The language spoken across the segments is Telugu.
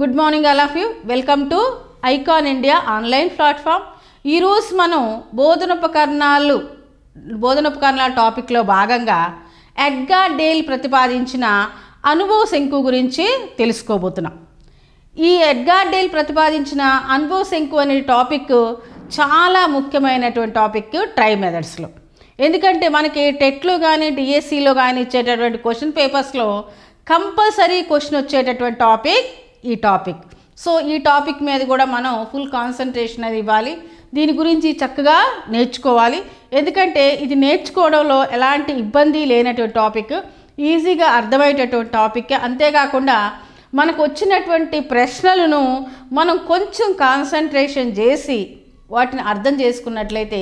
good morning all of you welcome to Icon India online platform ఈరోజు మనం బోధనోపకరణాలు బోధనోపకరణాల టాపిక్లో భాగంగా ఎగ్గా డేల్ ప్రతిపాదించిన అనుభవ శంకు గురించి తెలుసుకోబోతున్నాం ఈ ఎడ్గా డేల్ ప్రతిపాదించిన అనుభవ శంకు అనే టాపిక్ చాలా ముఖ్యమైనటువంటి టాపిక్ ట్రై మెథడ్స్లో ఎందుకంటే మనకి టెట్లో కానీ డిఎస్సిలో కానీ ఇచ్చేటటువంటి క్వశ్చన్ పేపర్స్లో కంపల్సరీ క్వశ్చన్ వచ్చేటటువంటి టాపిక్ ఈ టాపిక్ సో ఈ టాపిక్ మీద కూడా మనం ఫుల్ కాన్సన్ట్రేషన్ అది ఇవ్వాలి దీని గురించి చక్కగా నేర్చుకోవాలి ఎందుకంటే ఇది నేర్చుకోవడంలో ఎలాంటి ఇబ్బంది లేనటువంటి టాపిక్ ఈజీగా అర్థమయ్యేటటువంటి టాపిక్ అంతేకాకుండా మనకు వచ్చినటువంటి ప్రశ్నలను మనం కొంచెం కాన్సన్ట్రేషన్ చేసి వాటిని అర్థం చేసుకున్నట్లయితే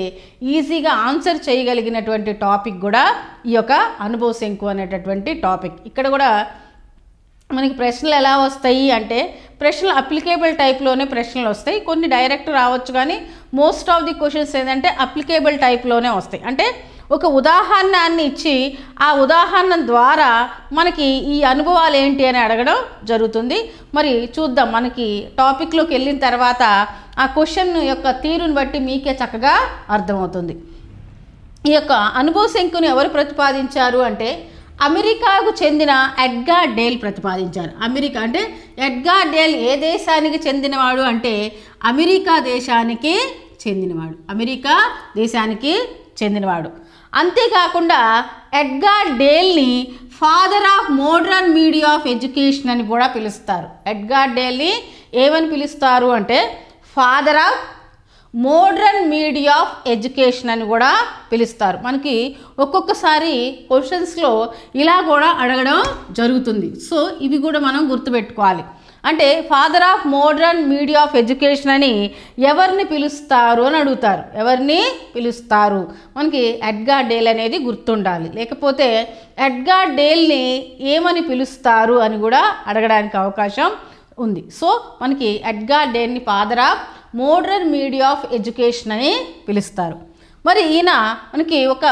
ఈజీగా ఆన్సర్ చేయగలిగినటువంటి టాపిక్ కూడా ఈ యొక్క అనుభవ శంకు అనేటటువంటి టాపిక్ ఇక్కడ కూడా మనకి ప్రశ్నలు ఎలా వస్తాయి అంటే ప్రశ్నలు అప్లికేబుల్ టైప్లోనే ప్రశ్నలు వస్తాయి కొన్ని డైరెక్ట్ రావచ్చు కానీ మోస్ట్ ఆఫ్ ది క్వశ్చన్స్ ఏంటంటే అప్లికేబుల్ టైప్లోనే వస్తాయి అంటే ఒక ఉదాహరణాన్ని ఇచ్చి ఆ ఉదాహరణ ద్వారా మనకి ఈ అనుభవాలు ఏంటి అని అడగడం జరుగుతుంది మరి చూద్దాం మనకి టాపిక్లోకి వెళ్ళిన తర్వాత ఆ క్వశ్చన్ యొక్క తీరుని బట్టి మీకే చక్కగా అర్థమవుతుంది ఈ యొక్క అనుభవ శంకుని ఎవరు ప్రతిపాదించారు అంటే అమెరికాకు చెందిన ఎడ్గా డేల్ ప్రతిపాదించారు అమెరికా అంటే ఎడ్గా డేల్ ఏ దేశానికి చెందినవాడు అంటే అమెరికా దేశానికి చెందినవాడు అమెరికా దేశానికి చెందినవాడు అంతేకాకుండా ఎడ్గా డేల్ని father of modern media of education అని కూడా పిలుస్తారు ఎడ్గా డేల్ని ఏమని పిలుస్తారు అంటే father of modern media of education అని కూడా పిలుస్తారు మనకి ఒక్కొక్కసారి క్వశ్చన్స్లో ఇలా కూడా అడగడం జరుగుతుంది సో ఇవి కూడా మనం గుర్తుపెట్టుకోవాలి అంటే father of modern media of education అని ఎవరిని పిలుస్తారు అని అడుగుతారు ఎవరిని పిలుస్తారు మనకి ఎడ్గా డేల్ అనేది గుర్తుండాలి లేకపోతే ఎడ్గా డేల్ని ఏమని పిలుస్తారు అని కూడా అడగడానికి అవకాశం ఉంది సో మనకి ఎడ్గా డేల్ని father of modern media of education అని పిలుస్తారు మరి ఈయన మనకి ఒక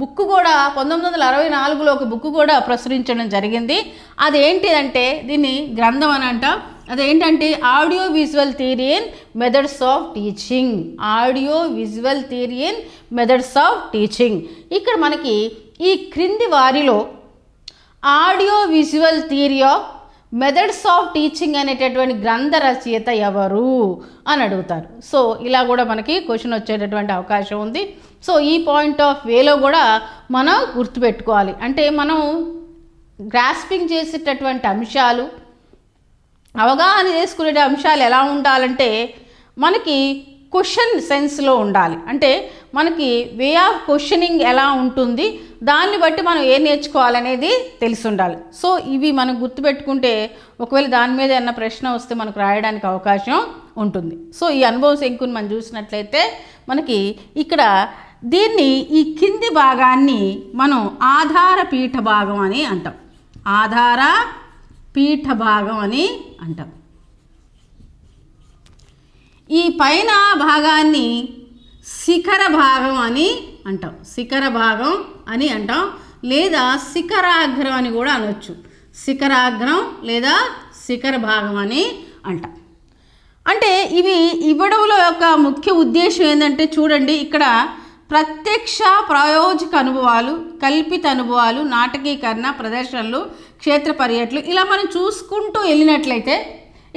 బుక్ కూడా పంతొమ్మిది వందల అరవై నాలుగులో ఒక బుక్ కూడా ప్రచురించడం జరిగింది అది ఏంటిదంటే దీన్ని గ్రంథం అని అంట అదేంటంటే audio visual theory in methods of teaching audio visual theory in methods of teaching ఇక్కడ మనకి ఈ క్రింది వారిలో audio visual theory of methods of teaching అనేటటువంటి గ్రంథ రచయిత ఎవరు అని అడుగుతారు సో ఇలా కూడా మనకి క్వశ్చన్ వచ్చేటటువంటి అవకాశం ఉంది సో ఈ పాయింట్ ఆఫ్ వేలో కూడా మనం గుర్తుపెట్టుకోవాలి అంటే మనం గ్రాస్పింగ్ చేసేటటువంటి అంశాలు అవగాహన చేసుకునే అంశాలు ఎలా ఉండాలంటే మనకి క్వశ్చన్ సెన్స్లో ఉండాలి అంటే మనకి వే ఆఫ్ క్వశ్చనింగ్ ఎలా ఉంటుంది దాన్ని బట్టి మనం ఏం నేర్చుకోవాలనేది తెలిసి ఉండాలి సో ఇవి మనం గుర్తుపెట్టుకుంటే ఒకవేళ దాని మీద ఏమైనా ప్రశ్న వస్తే మనకు రాయడానికి అవకాశం ఉంటుంది సో ఈ అనుభవం శంకుని మనం చూసినట్లయితే మనకి ఇక్కడ దీన్ని ఈ కింది భాగాన్ని మనం ఆధార పీఠ భాగం అని అంటాం ఆధార పీఠ భాగం అని అంటాం ఈ పైన భాగాన్ని శిఖర భాగం అని అంటాం శిఖర భాగం అని అంటాం లేదా శిఖరాగ్రం అని కూడా అనొచ్చు శిఖరాగ్రం లేదా శిఖర భాగం అని అంటాం అంటే ఇవి ఇవ్వడముల యొక్క ముఖ్య ఉద్దేశం ఏంటంటే చూడండి ఇక్కడ ప్రత్యక్ష ప్రాయోజక అనుభవాలు కల్పిత అనుభవాలు నాటకీకరణ ప్రదర్శనలు క్షేత్ర పర్యటనలు ఇలా మనం చూసుకుంటూ వెళ్ళినట్లయితే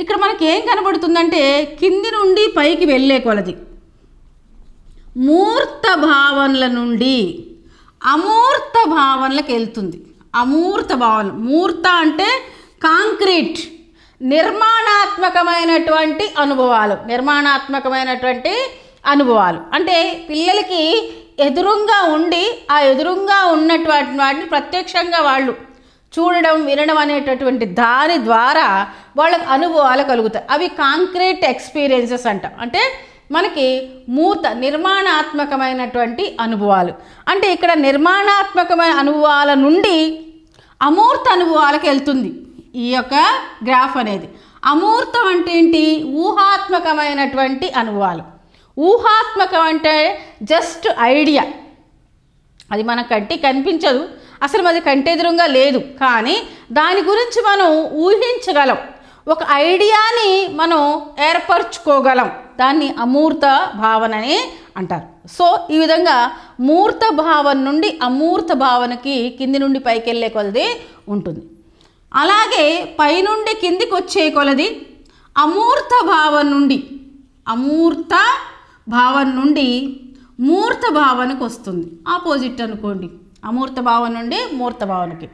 ఇక్కడ మనకి ఏం కనబడుతుందంటే కింది నుండి పైకి వెళ్ళే కొలది మూర్త భావనల నుండి అమూర్త భావనలకు వెళ్తుంది అమూర్త భావన మూర్త అంటే కాంక్రీట్ నిర్మాణాత్మకమైనటువంటి అనుభవాలు నిర్మాణాత్మకమైనటువంటి అనుభవాలు అంటే పిల్లలకి ఎదురుంగా ఉండి ఆ ఎదురుంగా ఉన్నటువంటి వాటిని ప్రత్యక్షంగా వాళ్ళు చూడడం వినడం అనేటటువంటి దాని ద్వారా వాళ్ళకు అనుభవాలు కలుగుతాయి అవి కాంక్రీట్ ఎక్స్పీరియన్సెస్ అంటాం అంటే మనకి మూర్త నిర్మాణాత్మకమైనటువంటి అనుభవాలు అంటే ఇక్కడ నిర్మాణాత్మకమైన అనుభవాల నుండి అమూర్త అనుభవాలకు వెళ్తుంది ఈ యొక్క గ్రాఫ్ అనేది అమూర్తం అంటే ఏంటి ఊహాత్మకమైనటువంటి అనుభవాలు ఊహాత్మకం అంటే జస్ట్ ఐడియా అది మన కంటి కనిపించదు అసలు అది కంటెదురుగా లేదు కానీ దాని గురించి మనం ఊహించగలం ఒక ఐడియాని మనం ఏర్పరచుకోగలం దాన్ని అమూర్త భావనని అంటారు సో ఈ విధంగా మూర్త భావన నుండి అమూర్త భావనకి కింది నుండి పైకి వెళ్ళే కొలది ఉంటుంది అలాగే పైనుండి కిందికి వచ్చే కొలది అమూర్త భావన నుండి అమూర్త భావన నుండి మూర్త భావనకు వస్తుంది ఆపోజిట్ అనుకోండి అమూర్త భావన నుండి మూర్త భావనకి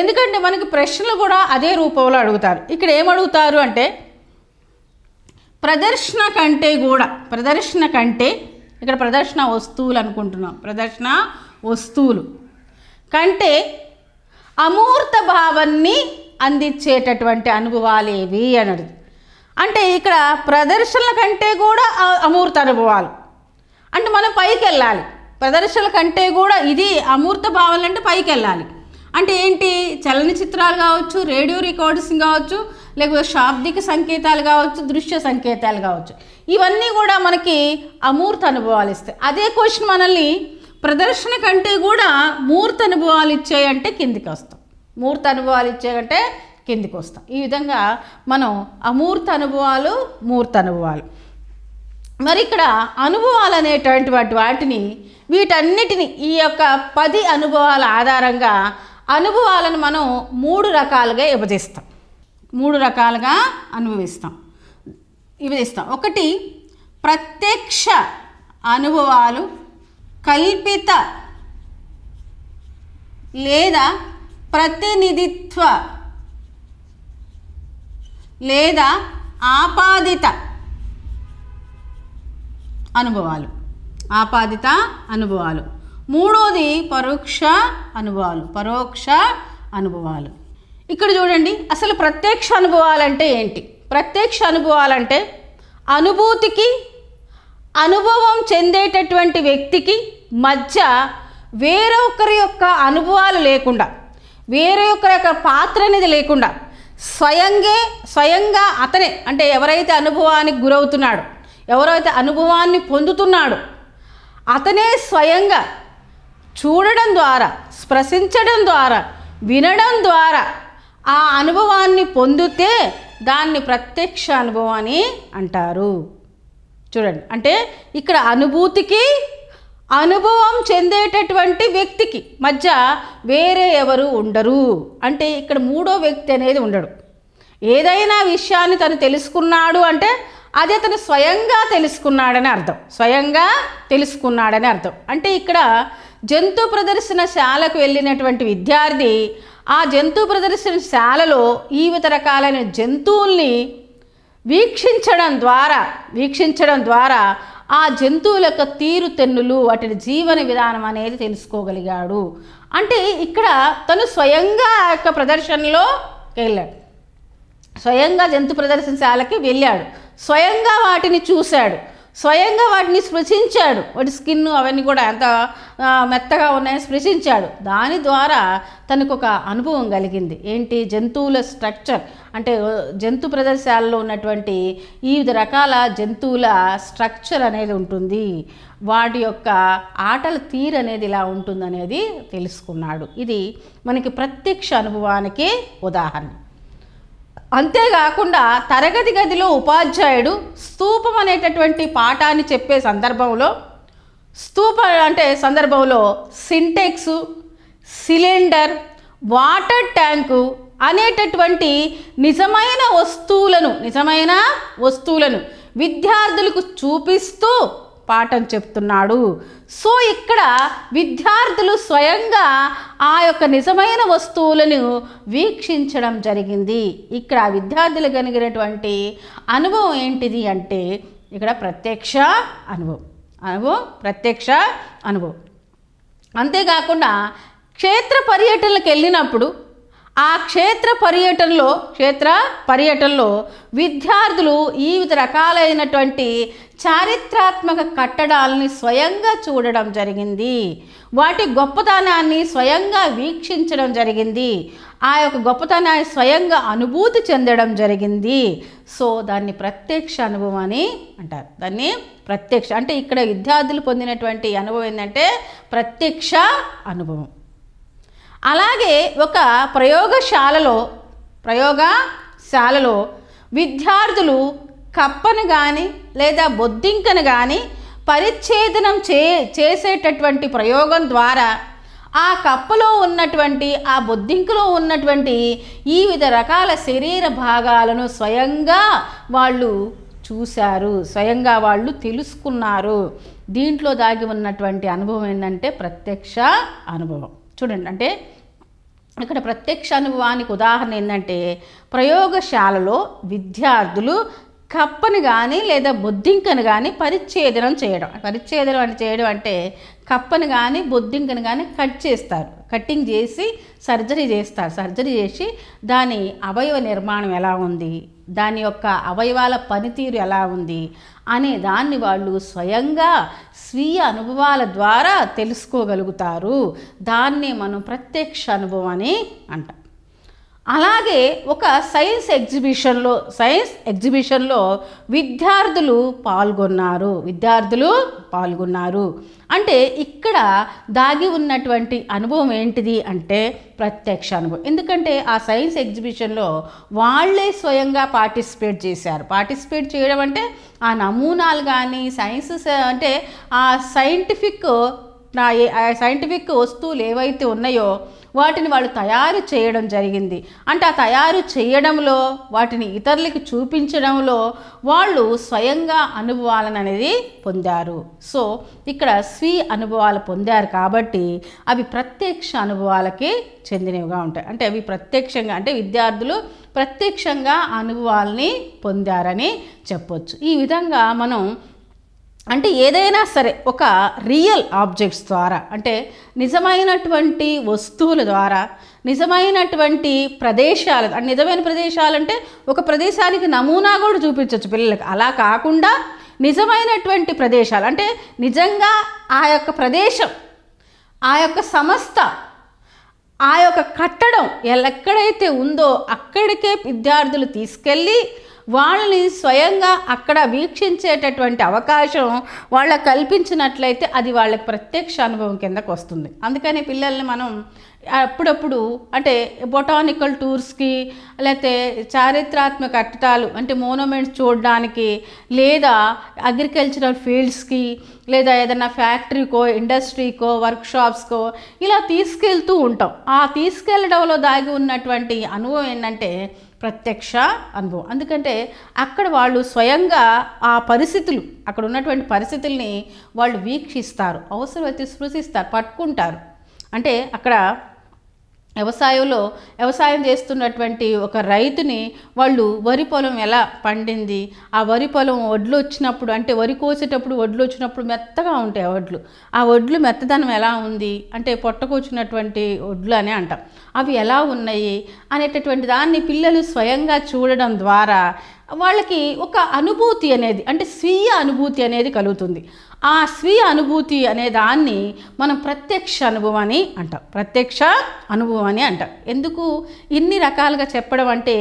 ఎందుకంటే మనకి ప్రశ్నలు కూడా అదే రూపంలో అడుగుతారు ఇక్కడ ఏమడుగుతారు అంటే ప్రదర్శన కంటే కూడా ప్రదర్శన కంటే ఇక్కడ ప్రదర్శన వస్తువులు అనుకుంటున్నాం ప్రదర్శన వస్తువులు కంటే అమూర్త భావాన్ని అందించేటటువంటి అనుభవాలు ఏవి అన్నది అంటే ఇక్కడ ప్రదర్శనల కంటే కూడా అమూర్త అనుభవాలు అంటే మనం పైకి వెళ్ళాలి ప్రదర్శనల కంటే కూడా ఇది అమూర్త భావాలు అంటే పైకి వెళ్ళాలి అంటే ఏంటి చలనచిత్రాలు కావచ్చు రేడియో రికార్డ్స్ కావచ్చు లేకపోతే శాబ్దిక సంకేతాలు కావచ్చు దృశ్య సంకేతాలు కావచ్చు ఇవన్నీ కూడా మనకి అమూర్త అనుభవాలు ఇస్తాయి అదే క్వశ్చన్ మనల్ని ప్రదర్శన కంటే కూడా మూర్త అనుభవాలు ఇచ్చాయంటే కిందికి వస్తాం మూర్త అనుభవాలు ఇచ్చాయంటే కిందికి వస్తాం ఈ విధంగా మనం అమూర్త అనుభవాలు మూర్త అనుభవాలు మరి ఇక్కడ అనుభవాలు అనేటువంటి వాటి వాటిని వీటన్నిటిని ఈ యొక్క పది అనుభవాల ఆధారంగా అనుభవాలను మనం మూడు రకాలుగా విభజిస్తాం మూడు రకాలుగా అనుభవిస్తాం విభజిస్తాం ఒకటి ప్రత్యక్ష అనుభవాలు కల్పిత లేదా ప్రతినిధిత్వ లేదా ఆపాదిత అనుభవాలు ఆపాదిత అనుభవాలు మూడోది పరోక్ష అనుభవాలు పరోక్ష అనుభవాలు ఇక్కడ చూడండి అసలు ప్రత్యక్ష అనుభవాలంటే ఏంటి ప్రత్యక్ష అనుభవాలంటే అనుభూతికి అనుభవం చెందేటటువంటి వ్యక్తికి మధ్య వేరొకరి యొక్క అనుభవాలు లేకుండా వేరే ఒకరి యొక్క పాత్ర అనేది లేకుండా స్వయంగా స్వయంగా అతనే అంటే ఎవరైతే అనుభవానికి గురవుతున్నాడో ఎవరైతే అనుభవాన్ని పొందుతున్నాడో అతనే స్వయంగా చూడడం ద్వారా స్పృశించడం ద్వారా వినడం ద్వారా ఆ అనుభవాన్ని పొందితే దాన్ని ప్రత్యక్ష అనుభవం అని అంటారు చూడండి అంటే ఇక్కడ అనుభూతికి అనుభవం చెందేటటువంటి వ్యక్తికి మధ్య వేరే ఎవరు ఉండరు అంటే ఇక్కడ మూడో వ్యక్తి అనేది ఉండడు ఏదైనా విషయాన్ని తను తెలుసుకున్నాడు అంటే అది అతను స్వయంగా తెలుసుకున్నాడని అర్థం స్వయంగా తెలుసుకున్నాడని అర్థం అంటే ఇక్కడ జంతు ప్రదర్శనశాలకు వెళ్ళినటువంటి విద్యార్థి ఆ జంతు ప్రదర్శనశాలలో వివిధ రకాలైన జంతువుల్ని వీక్షించడం ద్వారా వీక్షించడం ద్వారా ఆ జంతువుల యొక్క తీరుతెన్నులు వాటి జీవన విధానం అనేది తెలుసుకోగలిగాడు అంటే ఇక్కడ తను స్వయంగా ఆ యొక్క ప్రదర్శనలో వెళ్ళాడు స్వయంగా జంతు ప్రదర్శనశాలకి వెళ్ళాడు స్వయంగా వాటిని చూశాడు స్వయంగా వాటిని స్పృశించాడు వాటి స్కిన్ అవన్నీ కూడా ఎంత మెత్తగా ఉన్నాయని స్పృశించాడు దాని ద్వారా తనకు ఒక అనుభవం కలిగింది ఏంటి జంతువుల స్ట్రక్చర్ అంటే జంతు ప్రదర్శాలలో ఉన్నటువంటి వివిధ రకాల జంతువుల స్ట్రక్చర్ అనేది ఉంటుంది వాటి యొక్క ఆటల తీరు అనేది ఇలా ఉంటుందనేది తెలుసుకున్నాడు ఇది మనకి ప్రత్యక్ష అనుభవానికి ఉదాహరణ అంతేకాకుండా తరగతి గదిలో ఉపాధ్యాయుడు స్థూపం అనేటటువంటి పాఠాన్ని చెప్పే సందర్భంలో స్థూపం అంటే సందర్భంలో సింటెక్స్ సిలిండర్ వాటర్ ట్యాంకు అనేటటువంటి నిజమైన వస్తువులను నిజమైన వస్తువులను విద్యార్థులకు చూపిస్తూ పాఠం చెప్తున్నాడు సో ఇక్కడ విద్యార్థులు స్వయంగా ఆ యొక్క నిజమైన వస్తువులను వీక్షించడం జరిగింది ఇక్కడ విద్యార్థులు కలిగినటువంటి అనుభవం ఏంటిది అంటే ఇక్కడ ప్రత్యక్ష అనుభవం అనుభవం ప్రత్యక్ష అనుభవం అంతేకాకుండా క్షేత్ర పర్యటనలకు వెళ్ళినప్పుడు ఆ క్షేత్ర పర్యటనలో క్షేత్ర పర్యటనలో విద్యార్థులు వివిధ రకాలైనటువంటి చారిత్రాత్మక కట్టడాలని స్వయంగా చూడడం జరిగింది వాటి గొప్పతనాన్ని స్వయంగా వీక్షించడం జరిగింది ఆ యొక్క గొప్పతనాన్ని స్వయంగా అనుభూతి చెందడం జరిగింది సో దాన్ని ప్రత్యక్ష అనుభవం అని అంటారు దాన్ని ప్రత్యక్ష అంటే ఇక్కడ విద్యార్థులు పొందినటువంటి అనుభవం ఏంటంటే ప్రత్యక్ష అనుభవం అలాగే ఒక ప్రయోగశాలలో ప్రయోగశాలలో విద్యార్థులు కప్పను కానీ లేదా బొద్దింకను కానీ పరిచ్ఛేదనం చే చేసేటటువంటి ప్రయోగం ద్వారా ఆ కప్పలో ఉన్నటువంటి ఆ బొద్దింకులో ఉన్నటువంటి ఈ వివిధ రకాల శరీర భాగాలను స్వయంగా వాళ్ళు చూశారు స్వయంగా వాళ్ళు తెలుసుకున్నారు దీంట్లో దాగి ఉన్నటువంటి అనుభవం ఏంటంటే ప్రత్యక్ష అనుభవం చూడండి అంటే ఇక్కడ ప్రత్యక్ష అనుభవానికి ఉదాహరణ ఏంటంటే ప్రయోగశాలలో విద్యార్థులు కప్పని కానీ లేదా బొద్దింకను కానీ పరిచ్ఛేదనం చేయడం పరిచ్ఛేదనం అని చేయడం అంటే కప్పని కానీ బొద్దింకను కానీ కట్ చేస్తారు కట్టింగ్ చేసి సర్జరీ చేస్తారు సర్జరీ చేసి దాని అవయవ నిర్మాణం ఎలా ఉంది దాని యొక్క అవయవాల పనితీరు ఎలా ఉంది అనే దాన్ని వాళ్ళు స్వయంగా స్వీయ అనుభవాల ద్వారా తెలుసుకోగలుగుతారు దాన్నే మనం ప్రత్యక్ష అనుభవం అని అంటాం అలాగే ఒక సైన్స్ ఎగ్జిబిషన్లో సైన్స్ ఎగ్జిబిషన్లో విద్యార్థులు పాల్గొన్నారు విద్యార్థులు పాల్గొన్నారు అంటే ఇక్కడ దాగి ఉన్నటువంటి అనుభవం ఏంటిది అంటే ప్రత్యక్ష అనుభవం ఎందుకంటే ఆ సైన్స్ ఎగ్జిబిషన్లో వాళ్ళే స్వయంగా పార్టిసిపేట్ చేశారు పార్టిసిపేట్ చేయడం అంటే ఆ నమూనాలు కానీ సైన్సెస్ అంటే ఆ సైంటిఫిక్ నా సైంటిఫిక్ వస్తువులు ఏవైతే ఉన్నాయో వాటిని వాళ్ళు తయారు చేయడం జరిగింది అంటే ఆ తయారు చేయడంలో వాటిని ఇతరులకి చూపించడంలో వాళ్ళు స్వయంగా అనుభవాలను అనేది పొందారు సో ఇక్కడ స్వీ అనుభవాలు పొందారు కాబట్టి అవి ప్రత్యక్ష అనుభవాలకి చెందినవిగా ఉంటాయి అంటే అవి ప్రత్యక్షంగా అంటే విద్యార్థులు ప్రత్యక్షంగా అనుభవాల్ని పొందారని చెప్పొచ్చు ఈ విధంగా మనం అంటే ఏదైనా సరే ఒక రియల్ ఆబ్జెక్ట్స్ ద్వారా అంటే నిజమైనటువంటి వస్తువుల ద్వారా నిజమైనటువంటి ప్రదేశాలు అంటే నిజమైన ప్రదేశాలు అంటే ఒక ప్రదేశానికి నమూనా కూడా చూపించవచ్చు పిల్లలకు అలా కాకుండా నిజమైనటువంటి ప్రదేశాలు అంటే నిజంగా ఆ యొక్క ప్రదేశం ఆ యొక్క సంస్థ ఆ యొక్క కట్టడం ఎక్కడైతే ఉందో అక్కడికే విద్యార్థులు తీసుకెళ్ళి వాళ్ళని స్వయంగా అక్కడ వీక్షించేటటువంటి అవకాశం వాళ్ళ కల్పించినట్లయితే అది వాళ్ళకి ప్రత్యక్ష అనుభవం కిందకు వస్తుంది అందుకని పిల్లల్ని మనం అప్పుడప్పుడు అంటే బొటానికల్ టూర్స్కి లేకపోతే చారిత్రాత్మక అట్టాలు అంటే మోనుమెంట్స్ చూడడానికి లేదా అగ్రికల్చరల్ ఫీల్డ్స్కి లేదా ఏదైనా ఫ్యాక్టరీకో ఇండస్ట్రీకో వర్క్షాప్స్కో ఇలా తీసుకెళ్తూ ఉంటాం ఆ తీసుకెళ్ళడంలో దాగి ఉన్నటువంటి అనుభవం ఏంటంటే ప్రత్యక్ష అనుభవం ఎందుకంటే అక్కడ వాళ్ళు స్వయంగా ఆ పరిస్థితులు అక్కడ ఉన్నటువంటి పరిస్థితుల్ని వాళ్ళు వీక్షిస్తారు అవసరమైతే స్పృశిస్తారు పట్టుకుంటారు అంటే అక్కడ వ్యవసాయంలో వ్యవసాయం చేస్తున్నటువంటి ఒక రైతుని వాళ్ళు వరి పొలం ఎలా పండింది ఆ వరి పొలం వడ్లు వచ్చినప్పుడు అంటే వరి కోసేటప్పుడు వడ్లు వచ్చినప్పుడు మెత్తగా ఉంటాయి వడ్లు ఆ వడ్లు మెత్తదనం ఎలా ఉంది అంటే పొట్టకొచ్చినటువంటి వడ్లు అని అంటాం అవి ఎలా ఉన్నాయి అనేటటువంటి దాన్ని పిల్లలు స్వయంగా చూడడం ద్వారా వాళ్ళకి ఒక అనుభూతి అనేది అంటే స్వీయ అనుభూతి అనేది కలుగుతుంది ఆ స్వీయ అనుభూతి అనే దాన్ని మనం ప్రత్యక్ష అనుభవాన్ని అంటాం ప్రత్యక్ష అనుభవాన్ని అంటాం ఎందుకు ఇన్ని రకాలుగా చెప్పడం అంటే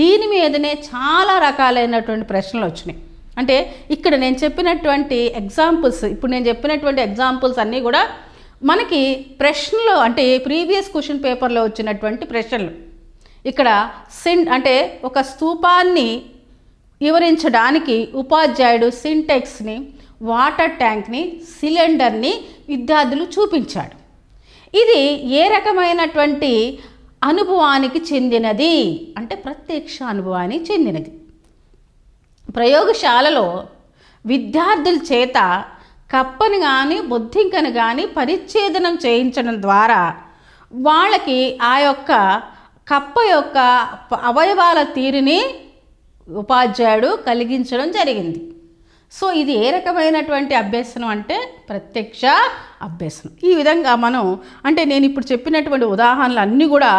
దీని మీదనే చాలా రకాలైనటువంటి ప్రశ్నలు వచ్చినాయి అంటే ఇక్కడ నేను చెప్పినటువంటి ఎగ్జాంపుల్స్ ఇప్పుడు నేను చెప్పినటువంటి ఎగ్జాంపుల్స్ అన్నీ కూడా మనకి ప్రశ్నలు అంటే ప్రీవియస్ క్వశ్చన్ పేపర్లో వచ్చినటువంటి ప్రశ్నలు ఇక్కడ సిన్ అంటే ఒక స్థూపాన్ని వివరించడానికి ఉపాధ్యాయుడు సింటెక్స్ని వాటర్ ట్యాంక్ని సిలిండర్ని విద్యార్థులు చూపించాడు ఇది ఏ రకమైనటువంటి అనుభవానికి చెందినది అంటే ప్రత్యక్ష అనుభవానికి చెందినది ప్రయోగశాలలో విద్యార్థుల చేత కప్పని కానీ బొద్దింకను కానీ పరిచ్ఛేదనం చేయించడం ద్వారా వాళ్ళకి ఆ యొక్క కప్ప యొక్క అవయవాల తీరుని ఉపాధ్యాయుడు కలిగించడం జరిగింది సో ఇది ఏ రకమైనటువంటి అభ్యసనం అంటే ప్రత్యక్ష అభ్యసనం ఈ విధంగా మనం అంటే నేను ఇప్పుడు చెప్పినటువంటి ఉదాహరణలు అన్నీ కూడా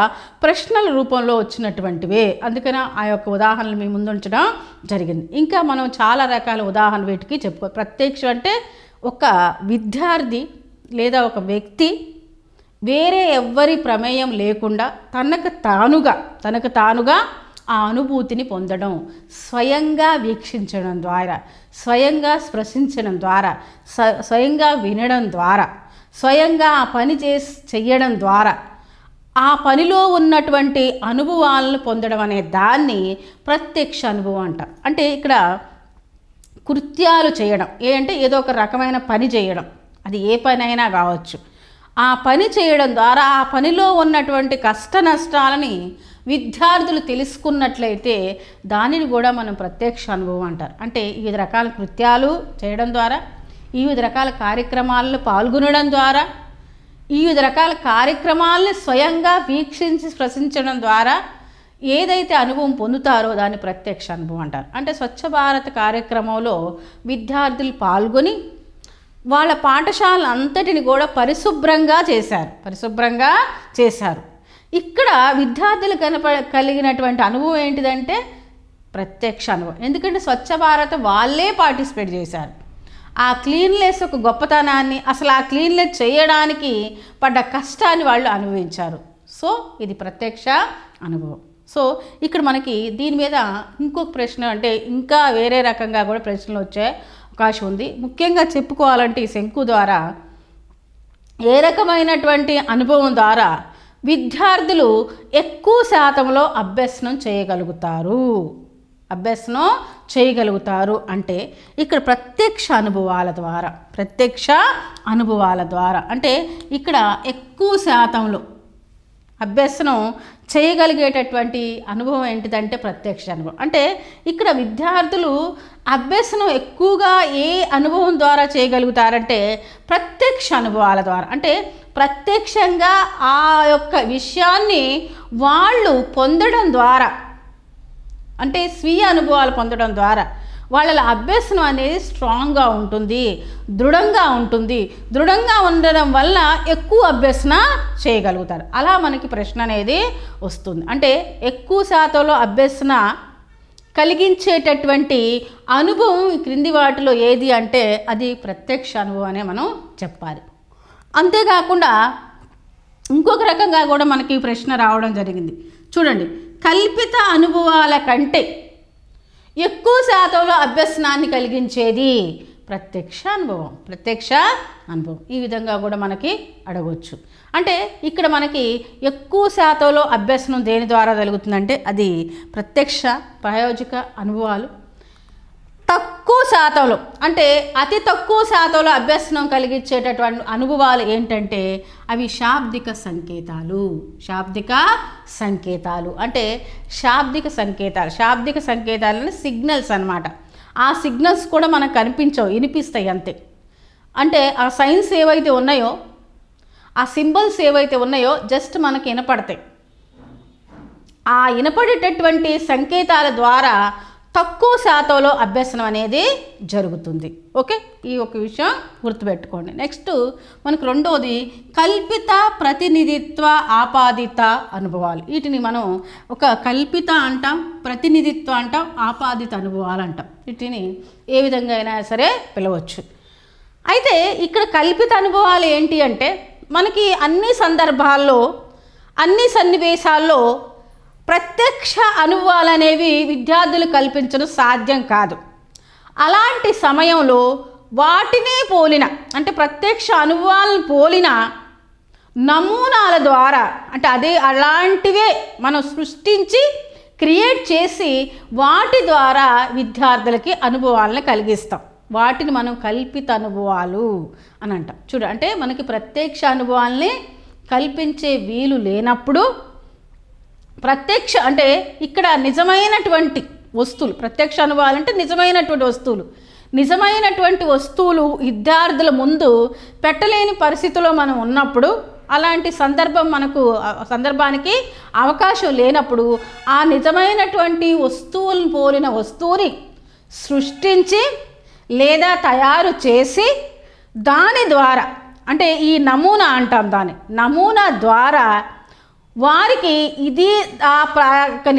ప్రశ్నల రూపంలో వచ్చినటువంటివే అందుకని ఆ యొక్క ఉదాహరణలు మీ ముందు ఉంచడం జరిగింది ఇంకా మనం చాలా రకాల ఉదాహరణ వీటికి చెప్పుకో ప్రత్యక్ష అంటే ఒక విద్యార్థి లేదా ఒక వ్యక్తి వేరే ఎవ్వరి ప్రమేయం లేకుండా తనకు తానుగా తనకు తానుగా ఆ అనుభూతిని పొందడం స్వయంగా వీక్షించడం ద్వారా స్వయంగా స్పృశించడం ద్వారా స్వయంగా వినడం ద్వారా స్వయంగా ఆ పని చేసి చెయ్యడం ద్వారా ఆ పనిలో ఉన్నటువంటి అనుభవాలను పొందడం అనే దాన్ని ప్రత్యక్ష అనుభవం అంట అంటే ఇక్కడ కృత్యాలు చేయడం ఏ అంటే ఏదో ఒక రకమైన పని చేయడం అది ఏ పని అయినా కావచ్చు ఆ పని చేయడం ద్వారా ఆ పనిలో ఉన్నటువంటి కష్ట నష్టాలని విద్యార్థులు తెలుసుకున్నట్లయితే దానిని కూడా మనం ప్రత్యక్ష అనుభవం అంటారు అంటే వివిధ రకాల కృత్యాలు చేయడం ద్వారా వివిధ రకాల కార్యక్రమాల్లో పాల్గొనడం ద్వారా వివిధ రకాల కార్యక్రమాలను స్వయంగా వీక్షించి ప్రశ్నించడం ద్వారా ఏదైతే అనుభవం పొందుతారో దాన్ని ప్రత్యక్ష అనుభవం అంటారు అంటే స్వచ్ఛ భారత్ కార్యక్రమంలో విద్యార్థులు పాల్గొని వాళ్ళ పాఠశాల అంతటిని కూడా పరిశుభ్రంగా చేశారు పరిశుభ్రంగా చేశారు ఇక్కడ విద్యార్థులు కనప కలిగినటువంటి అనుభవం ఏంటిదంటే ప్రత్యక్ష అనుభవం ఎందుకంటే స్వచ్ఛ భారత్ వాళ్ళే పార్టిసిపేట్ చేశారు ఆ క్లీన్లెస్ ఒక గొప్పతనాన్ని అసలు ఆ క్లీన్లెస్ చేయడానికి పడ్డ కష్టాన్ని వాళ్ళు అనుభవించారు సో ఇది ప్రత్యక్ష అనుభవం సో ఇక్కడ మనకి దీని మీద ఇంకొక ప్రశ్న అంటే ఇంకా వేరే రకంగా కూడా ప్రశ్నలు వచ్చే అవకాశం ఉంది ముఖ్యంగా చెప్పుకోవాలంటే ఈ శంకు ద్వారా ఏ రకమైనటువంటి అనుభవం ద్వారా విద్యార్థులు ఎక్కువ శాతంలో అభ్యసనం చేయగలుగుతారు అభ్యసనం చేయగలుగుతారు అంటే ఇక్కడ ప్రత్యక్ష అనుభవాల ద్వారా ప్రత్యక్ష అనుభవాల ద్వారా అంటే ఇక్కడ ఎక్కువ శాతంలో అభ్యసనం చేయగలిగేటటువంటి అనుభవం ఏంటిదంటే ప్రత్యక్ష అనుభవం అంటే ఇక్కడ విద్యార్థులు అభ్యసనం ఎక్కువగా ఏ అనుభవం ద్వారా చేయగలుగుతారంటే ప్రత్యక్ష అనుభవాల ద్వారా అంటే ప్రత్యక్షంగా ఆ యొక్క విషయాన్ని వాళ్ళు పొందడం ద్వారా అంటే స్వీయ అనుభవాలు పొందడం ద్వారా వాళ్ళ అభ్యసనం అనేది స్ట్రాంగ్గా ఉంటుంది దృఢంగా ఉంటుంది దృఢంగా ఉండడం వల్ల ఎక్కువ అభ్యసన చేయగలుగుతారు అలా మనకి ప్రశ్న అనేది వస్తుంది అంటే ఎక్కువ శాతంలో అభ్యసన కలిగించేటటువంటి అనుభవం క్రింది వాటిలో ఏది అంటే అది ప్రత్యక్ష అనుభవం అనే మనం చెప్పాలి అంతేకాకుండా ఇంకొక రకంగా కూడా మనకి ప్రశ్న రావడం జరిగింది చూడండి కల్పిత అనుభవాల కంటే ఎక్కువ శాతంలో అభ్యసనాన్ని కలిగించేది ప్రత్యక్ష అనుభవం ప్రత్యక్ష అనుభవం ఈ విధంగా కూడా మనకి అడగవచ్చు అంటే ఇక్కడ మనకి ఎక్కువ శాతంలో అభ్యసనం దేని ద్వారా జరుగుతుందంటే అది ప్రత్యక్ష ప్రాయోజక అనుభవాలు తక్కువ శాతంలో అంటే అతి తక్కువ శాతంలో అభ్యసనం కలిగించేటటువంటి అనుభవాలు ఏంటంటే అవి శాబ్దిక సంకేతాలు శాబ్దిక సంకేతాలు అంటే శాబ్దిక సంకేతాలు శాబ్దిక సంకేతాలని సిగ్నల్స్ అనమాట ఆ సిగ్నల్స్ కూడా మనకు కనిపించవు వినిపిస్తాయి అంతే అంటే ఆ సైన్స్ ఏవైతే ఉన్నాయో ఆ సింబల్స్ ఏవైతే ఉన్నాయో జస్ట్ మనకి వినపడతాయి ఆ వినపడేటటువంటి సంకేతాల ద్వారా తక్కువ శాతంలో అభ్యసనం అనేది జరుగుతుంది ఓకే ఈ ఒక విషయం గుర్తుపెట్టుకోండి నెక్స్ట్ మనకు రెండోది కల్పిత ప్రతినిధిత్వ ఆపాదిత అనుభవాలు వీటిని మనం ఒక కల్పిత అంటాం ప్రతినిధిత్వ అంటాం ఆపాదిత అనుభవాలు అంటాం వీటిని ఏ విధంగా అయినా సరే పిలవచ్చు అయితే ఇక్కడ కల్పిత అనుభవాలు ఏంటి అంటే మనకి అన్ని సందర్భాల్లో అన్ని సన్నివేశాల్లో ప్రత్యక్ష అనుభవాలు అనేవి విద్యార్థులు కల్పించడం సాధ్యం కాదు అలాంటి సమయంలో వాటినే పోలిన అంటే ప్రత్యక్ష అనుభవాలను పోలిన నమూనాల ద్వారా అంటే అదే అలాంటివే మనం సృష్టించి క్రియేట్ చేసి వాటి ద్వారా విద్యార్థులకి అనుభవాలను కలిగిస్తాం వాటిని మనం కల్పిత అనుభవాలు అని అంటాం చూడు అంటే మనకి ప్రత్యక్ష అనుభవాల్ని కల్పించే వీలు లేనప్పుడు ప్రత్యక్ష అంటే ఇక్కడ నిజమైనటువంటి వస్తువులు ప్రత్యక్ష అనుభవాలు అంటే నిజమైనటువంటి వస్తువులు నిజమైనటువంటి వస్తువులు విద్యార్థుల ముందు పెట్టలేని పరిస్థితిలో మనం ఉన్నప్పుడు అలాంటి సందర్భం మనకు సందర్భానికి అవకాశం లేనప్పుడు ఆ నిజమైనటువంటి వస్తువులను పోలిన వస్తువుని సృష్టించి లేదా తయారు చేసి దాని ద్వారా అంటే ఈ నమూనా అంటాం దాన్ని నమూనా ద్వారా వారికి ఇది ఆ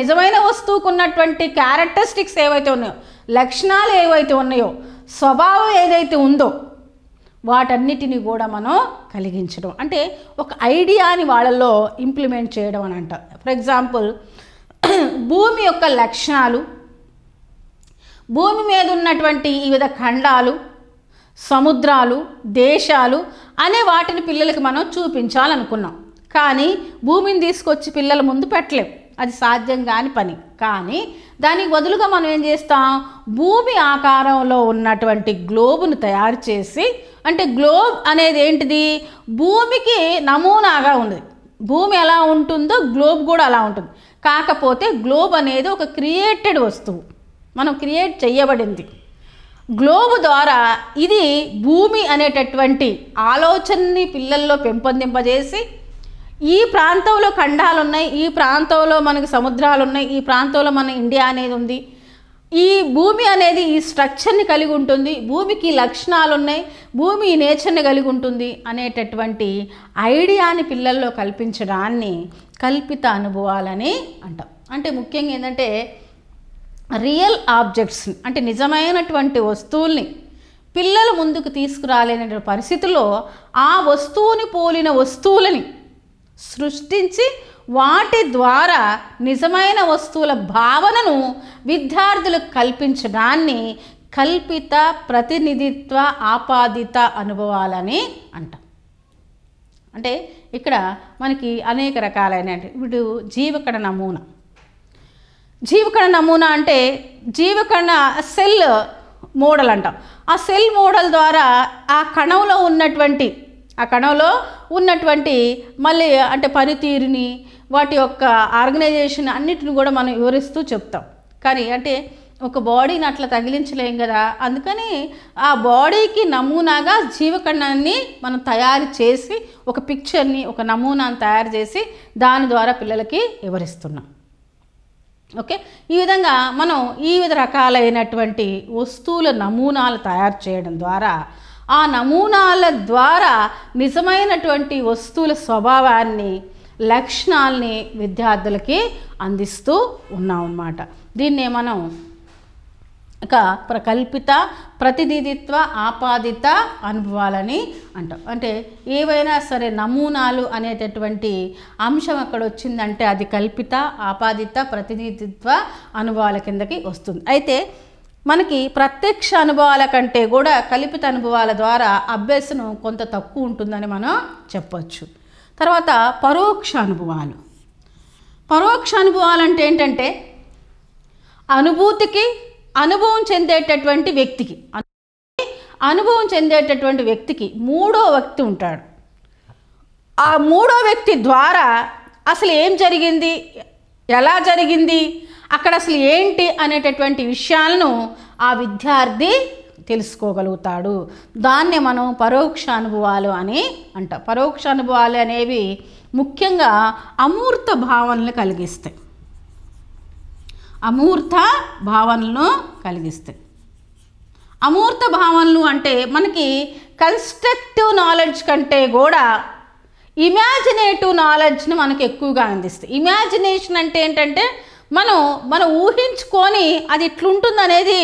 నిజమైన వస్తువుకు ఉన్నటువంటి క్యారెక్టరిస్టిక్స్ ఏవైతే ఉన్నాయో లక్షణాలు ఏవైతే ఉన్నాయో స్వభావం ఏదైతే ఉందో వాటన్నిటిని కూడా మనం కలిగించడం అంటే ఒక ఐడియాని వాళ్ళల్లో ఇంప్లిమెంట్ చేయడం అని ఫర్ ఎగ్జాంపుల్ భూమి యొక్క లక్షణాలు భూమి మీద ఉన్నటువంటి వివిధ ఖండాలు సముద్రాలు దేశాలు అనే వాటిని పిల్లలకి మనం చూపించాలనుకున్నాం కానీ భూమిని తీసుకొచ్చి పిల్లల ముందు పెట్టలేం అది సాధ్యం కాని పని కానీ దానికి బదులుగా మనం ఏం చేస్తాం భూమి ఆకారంలో ఉన్నటువంటి గ్లోబును తయారు చేసి అంటే గ్లోబ్ అనేది ఏంటిది భూమికి నమూనాగా ఉంది భూమి ఎలా ఉంటుందో గ్లోబ్ కూడా అలా ఉంటుంది కాకపోతే గ్లోబ్ అనేది ఒక క్రియేటెడ్ వస్తువు మనం క్రియేట్ చేయబడింది గ్లోబ్ ద్వారా ఇది భూమి అనేటటువంటి ఆలోచనని పిల్లల్లో పెంపొందింపజేసి ఈ ప్రాంతంలో ఖండాలు ఉన్నాయి ఈ ప్రాంతంలో మనకు సముద్రాలు ఉన్నాయి ఈ ప్రాంతంలో మన ఇండియా అనేది ఉంది ఈ భూమి అనేది ఈ స్ట్రక్చర్ని కలిగి ఉంటుంది భూమికి లక్షణాలు ఉన్నాయి భూమి ఈ నేచర్ని కలిగి ఉంటుంది అనేటటువంటి ఐడియాని పిల్లల్లో కల్పించడాన్ని కల్పిత అనుభవాలని అంటాం అంటే ముఖ్యంగా ఏంటంటే రియల్ ఆబ్జెక్ట్స్ని అంటే నిజమైనటువంటి వస్తువుల్ని పిల్లలు ముందుకు తీసుకురాలేని పరిస్థితిలో ఆ వస్తువుని పోలిన వస్తువులని సృష్టించి వాటి ద్వారా నిజమైన వస్తువుల భావనను విద్యార్థులు కల్పించడాన్ని కల్పిత ప్రతినిధిత్వ ఆపాదిత అనుభవాలని అంట అంటే ఇక్కడ మనకి అనేక రకాలైన ఇప్పుడు జీవకణ నమూనా జీవకణ నమూనా అంటే జీవకణ సెల్ మోడల్ అంటాం ఆ సెల్ మోడల్ ద్వారా ఆ కణంలో ఉన్నటువంటి ఆ కణంలో ఉన్నటువంటి మళ్ళీ అంటే పనితీరుని వాటి యొక్క ఆర్గనైజేషన్ అన్నిటిని కూడా మనం వివరిస్తూ చెప్తాం కానీ అంటే ఒక బాడీని అట్లా తగిలించలేం కదా అందుకని ఆ బాడీకి నమూనాగా జీవకణాన్ని మనం తయారు చేసి ఒక పిక్చర్ని ఒక నమూనాను తయారు చేసి దాని ద్వారా పిల్లలకి వివరిస్తున్నాం ఓకే ఈ విధంగా మనం ఈ వివిధ రకాలైనటువంటి వస్తువుల నమూనాలు తయారు చేయడం ద్వారా ఆ నమూనాల ద్వారా నిజమైనటువంటి వస్తువుల స్వభావాన్ని లక్షణాలని విద్యార్థులకి అందిస్తూ ఉన్నాం అన్నమాట దీన్నే మనం ఇక ప్రకల్పిత ప్రతినిధిత్వ ఆపాదిత అనుభవాలని అంటాం అంటే ఏవైనా సరే నమూనాలు అనేటటువంటి అంశం అక్కడ వచ్చిందంటే అది కల్పిత ఆపాదిత ప్రతినిధిత్వ అనుభవాల కిందకి వస్తుంది అయితే మనకి ప్రత్యక్ష అనుభవాల కంటే కూడా కల్పిత అనుభవాల ద్వారా అభ్యాసం కొంత తక్కువ ఉంటుందని మనం చెప్పచ్చు తర్వాత పరోక్ష అనుభవాలు పరోక్ష అనుభవాలు అంటే ఏంటంటే అనుభూతికి అనుభవం చెందేటటువంటి వ్యక్తికి అనుభవం చెందేటటువంటి వ్యక్తికి మూడో వ్యక్తి ఉంటాడు ఆ మూడో వ్యక్తి ద్వారా అసలు ఏం జరిగింది ఎలా జరిగింది అక్కడ అసలు ఏంటి అనేటటువంటి విషయాలను ఆ విద్యార్థి తెలుసుకోగలుగుతాడు దాన్ని మనం పరోక్ష అనుభవాలు అని అంట పరోక్ష అనుభవాలు అనేవి ముఖ్యంగా అమూర్త భావనలు కలిగిస్తాయి అమూర్త భావనలను కలిగిస్తాయి అమూర్త భావనలు అంటే మనకి కన్స్ట్రక్టివ్ నాలెడ్జ్ కంటే కూడా ఇమాజినేటివ్ నాలెడ్జ్ని మనకు ఎక్కువగా అందిస్తాయి ఇమాజినేషన్ అంటే ఏంటంటే మనం మనం ఊహించుకొని అది ఇట్లుంటుందనేది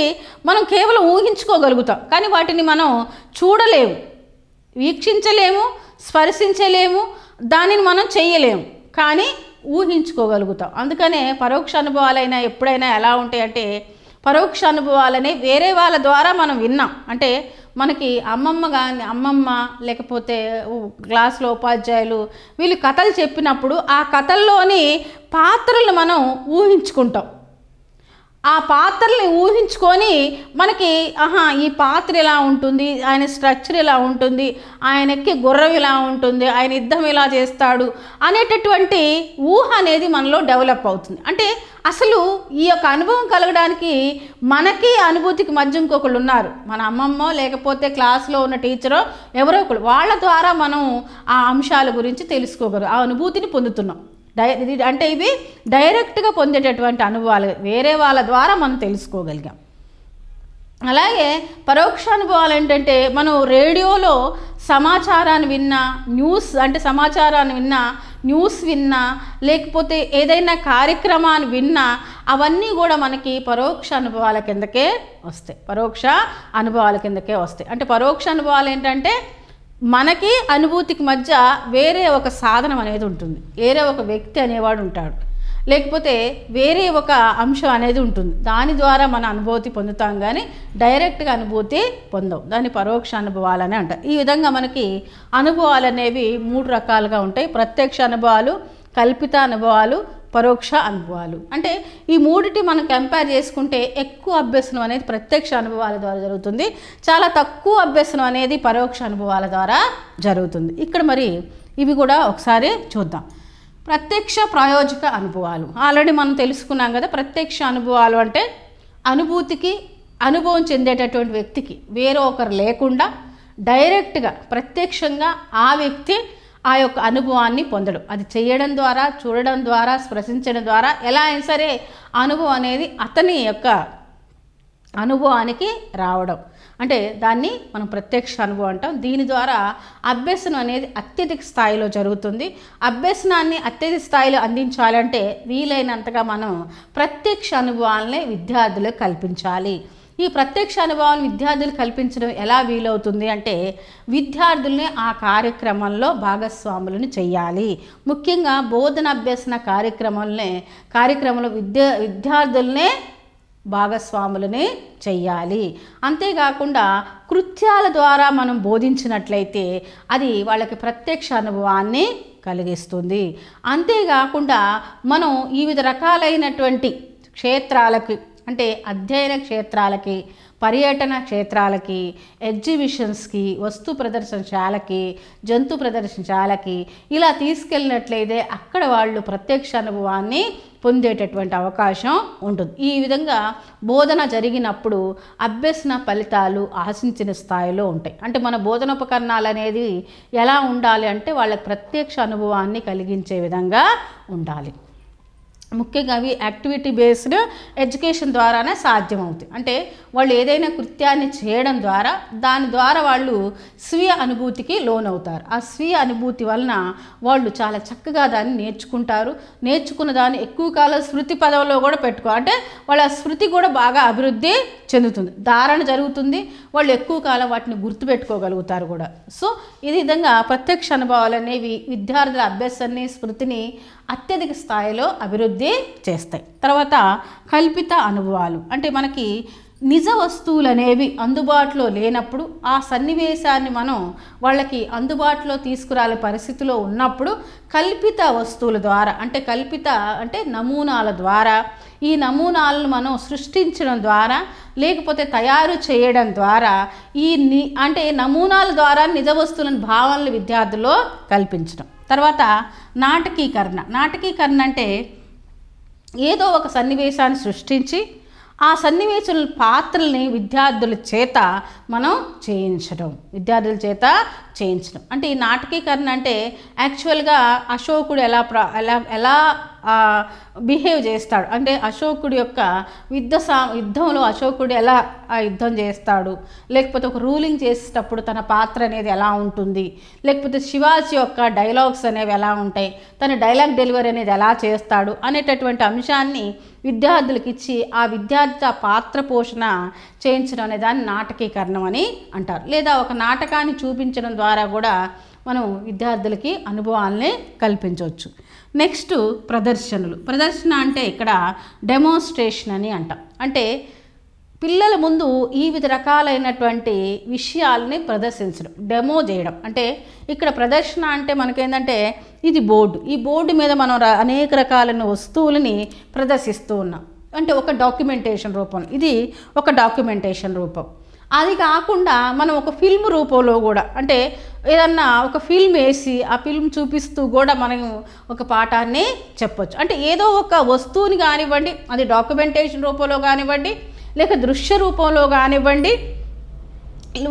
మనం కేవలం ఊహించుకోగలుగుతాం కానీ వాటిని మనం చూడలేము వీక్షించలేము స్పర్శించలేము దానిని మనం చేయలేము కానీ ఊహించుకోగలుగుతాం అందుకనే పరోక్ష అనుభవాలైనా ఎప్పుడైనా ఎలా ఉంటాయంటే పరోక్ష అనుభవాలని వేరే వాళ్ళ ద్వారా మనం విన్నాం అంటే మనకి అమ్మమ్మ కానీ అమ్మమ్మ లేకపోతే క్లాస్లో ఉపాధ్యాయులు వీళ్ళు కథలు చెప్పినప్పుడు ఆ కథల్లోని పాత్రలు మనం ఊహించుకుంటాం ఆ పాత్రల్ని ఊహించుకొని మనకి ఆహా ఈ పాత్ర ఇలా ఉంటుంది ఆయన స్ట్రక్చర్ ఇలా ఉంటుంది ఆయనకి గుర్రం ఇలా ఉంటుంది ఆయన యుద్ధం ఇలా చేస్తాడు అనేటటువంటి ఊహ అనేది మనలో డెవలప్ అవుతుంది అంటే అసలు ఈ యొక్క అనుభవం కలగడానికి మనకి అనుభూతికి మధ్య ఇంకొకళ్ళు ఉన్నారు మన అమ్మమ్మో లేకపోతే క్లాస్లో ఉన్న టీచరో ఎవరో ఒకళ్ళు వాళ్ళ ద్వారా మనం ఆ అంశాల గురించి తెలుసుకోగలరు ఆ అనుభూతిని పొందుతున్నాం డై అంటే ఇవి డైరెక్ట్గా పొందేటటువంటి అనుభవాలు వేరే వాళ్ళ ద్వారా మనం తెలుసుకోగలిగాం అలాగే పరోక్ష అనుభవాలు ఏంటంటే మనం రేడియోలో సమాచారాన్ని విన్నా న్యూస్ అంటే సమాచారాన్ని విన్నా న్యూస్ విన్నా లేకపోతే ఏదైనా కార్యక్రమాన్ని విన్నా అవన్నీ కూడా మనకి పరోక్ష అనుభవాల కిందకే వస్తాయి పరోక్ష అనుభవాల కిందకే వస్తాయి అంటే పరోక్ష అనుభవాలు ఏంటంటే మనకి అనుభూతికి మధ్య వేరే ఒక సాధనం అనేది ఉంటుంది వేరే ఒక వ్యక్తి అనేవాడు ఉంటాడు లేకపోతే వేరే ఒక అంశం అనేది ఉంటుంది దాని ద్వారా మన అనుభూతి పొందుతాం కానీ డైరెక్ట్గా అనుభూతి పొందాం దాన్ని పరోక్ష అనుభవాలని అంటారు ఈ విధంగా మనకి అనుభవాలు అనేవి మూడు రకాలుగా ఉంటాయి ప్రత్యక్ష అనుభవాలు కల్పిత అనుభవాలు పరోక్ష అనుభవాలు అంటే ఈ మూడిటి మనం కంపేర్ చేసుకుంటే ఎక్కువ అభ్యసనం అనేది ప్రత్యక్ష అనుభవాల ద్వారా జరుగుతుంది చాలా తక్కువ అభ్యసనం అనేది పరోక్ష అనుభవాల ద్వారా జరుగుతుంది ఇక్కడ మరి ఇవి కూడా ఒకసారి చూద్దాం ప్రత్యక్ష ప్రాయోజక అనుభవాలు ఆల్రెడీ మనం తెలుసుకున్నాం కదా ప్రత్యక్ష అనుభవాలు అంటే అనుభూతికి అనుభవం చెందేటటువంటి వ్యక్తికి వేరొకరు లేకుండా డైరెక్ట్గా ప్రత్యక్షంగా ఆ వ్యక్తి ఆ యొక్క అనుభవాన్ని పొందడు అది చేయడం ద్వారా చూడడం ద్వారా స్పృశించడం ద్వారా ఎలా అయినా సరే అనుభవం అనేది అతని యొక్క అనుభవానికి రావడం అంటే దాన్ని మనం ప్రత్యక్ష అనుభవం అంటాం దీని ద్వారా అభ్యసనం అనేది అత్యధిక స్థాయిలో జరుగుతుంది అభ్యసనాన్ని అత్యధిక స్థాయిలో అందించాలంటే వీలైనంతగా మనం ప్రత్యక్ష అనుభవాలనే విద్యార్థులకు కల్పించాలి ఈ ప్రత్యక్ష అనుభవం విద్యార్థులు కల్పించడం ఎలా వీలవుతుంది అంటే విద్యార్థుల్ని ఆ కార్యక్రమంలో భాగస్వాములను చేయాలి ముఖ్యంగా బోధన అభ్యసన కార్యక్రమాలనే కార్యక్రమంలో విద్య విద్యార్థులనే భాగస్వాములనే చెయ్యాలి అంతేకాకుండా కృత్యాల ద్వారా మనం బోధించినట్లయితే అది వాళ్ళకి ప్రత్యక్ష అనుభవాన్ని కలిగిస్తుంది అంతేకాకుండా మనం వివిధ రకాలైనటువంటి క్షేత్రాలకి అంటే అధ్యయన క్షేత్రాలకి పర్యటన క్షేత్రాలకి ఎగ్జిబిషన్స్కి వస్తు ప్రదర్శనశాలకి జంతు ప్రదర్శనశాలకి ఇలా తీసుకెళ్ళినట్లయితే అక్కడ వాళ్ళు ప్రత్యక్ష అనుభవాన్ని పొందేటటువంటి అవకాశం ఉంటుంది ఈ విధంగా బోధన జరిగినప్పుడు అభ్యసన ఫలితాలు ఆశించిన స్థాయిలో ఉంటాయి అంటే మన బోధనోపకరణాలు అనేది ఎలా ఉండాలి అంటే వాళ్ళకి ప్రత్యక్ష అనుభవాన్ని కలిగించే విధంగా ఉండాలి ముఖ్యంగా అవి యాక్టివిటీ బేస్డ్ ఎడ్యుకేషన్ ద్వారానే సాధ్యమవుతాయి అంటే వాళ్ళు ఏదైనా కృత్యాన్ని చేయడం ద్వారా దాని ద్వారా వాళ్ళు స్వీయ అనుభూతికి లోనవుతారు ఆ స్వీయ అనుభూతి వలన వాళ్ళు చాలా చక్కగా దాన్ని నేర్చుకుంటారు నేర్చుకున్న దాన్ని ఎక్కువ కాలం స్మృతి పదవిలో కూడా పెట్టుకో అంటే వాళ్ళ స్మృతి కూడా బాగా అభివృద్ధి చెందుతుంది ధారణ జరుగుతుంది వాళ్ళు ఎక్కువ కాలం వాటిని గుర్తుపెట్టుకోగలుగుతారు కూడా సో ఇది విధంగా ప్రత్యక్ష అనుభవాలు అనేవి విద్యార్థుల అభ్యాసాన్ని స్మృతిని అత్యధిక స్థాయిలో అభివృద్ధి చేస్తాయి తర్వాత కల్పిత అనుభవాలు అంటే మనకి నిజ వస్తువులు అనేవి అందుబాటులో లేనప్పుడు ఆ సన్నివేశాన్ని మనం వాళ్ళకి అందుబాటులో తీసుకురాలే పరిస్థితిలో ఉన్నప్పుడు కల్పిత వస్తువుల ద్వారా అంటే కల్పిత అంటే నమూనాల ద్వారా ఈ నమూనాలను మనం సృష్టించడం ద్వారా లేకపోతే తయారు చేయడం ద్వారా ఈ ని అంటే నమూనాల ద్వారా నిజ వస్తువులను భావనలు విద్యార్థుల్లో కల్పించడం తర్వాత నాటకీకరణ నాటకీకరణ అంటే ఏదో ఒక సన్నివేశాన్ని సృష్టించి ఆ సన్నివేశం పాత్రల్ని విద్యార్థుల చేత మనం చేయించడం విద్యార్థుల చేత చేయించడం అంటే ఈ నాటకీకరణ అంటే యాక్చువల్గా అశోకుడు ఎలా ప్రా ఎలా ఎలా బిహేవ్ చేస్తాడు అంటే అశోకుడు యొక్క యుద్ధ సా యుద్ధంలో అశోకుడు ఎలా యుద్ధం చేస్తాడు లేకపోతే ఒక రూలింగ్ చేసేటప్పుడు తన పాత్ర అనేది ఎలా ఉంటుంది లేకపోతే శివాజీ యొక్క డైలాగ్స్ అనేవి ఎలా ఉంటాయి తన డైలాగ్ డెలివరీ అనేది ఎలా చేస్తాడు అనేటటువంటి అంశాన్ని విద్యార్థులకు ఇచ్చి ఆ విద్యార్థి పాత్ర పోషణ చేయించడం అనే దాన్ని నాటకీకరణం అని అంటారు లేదా ఒక నాటకాన్ని చూపించడం ద్వారా కూడా మనం విద్యార్థులకి అనుభవాలని కల్పించవచ్చు నెక్స్ట్ ప్రదర్శనలు ప్రదర్శన అంటే ఇక్కడ డెమోన్స్ట్రేషన్ అని అంటాం అంటే పిల్లల ముందు ఈ వివిధ రకాలైనటువంటి విషయాల్ని ప్రదర్శించడం డెమో చేయడం అంటే ఇక్కడ ప్రదర్శన అంటే మనకేంటంటే ఇది బోర్డు ఈ బోర్డు మీద మనం అనేక రకాలైన వస్తువులని ప్రదర్శిస్తూ ఉన్నాం అంటే ఒక డాక్యుమెంటేషన్ రూపం ఇది ఒక డాక్యుమెంటేషన్ రూపం అది కాకుండా మనం ఒక ఫిల్మ్ రూపంలో కూడా అంటే ఏదన్నా ఒక ఫిల్మ్ వేసి ఆ ఫిల్మ్ చూపిస్తూ కూడా మనం ఒక పాఠాన్ని చెప్పొచ్చు అంటే ఏదో ఒక వస్తువుని కానివ్వండి అది డాక్యుమెంటేషన్ రూపంలో కానివ్వండి లేక దృశ్య రూపంలో కానివ్వండి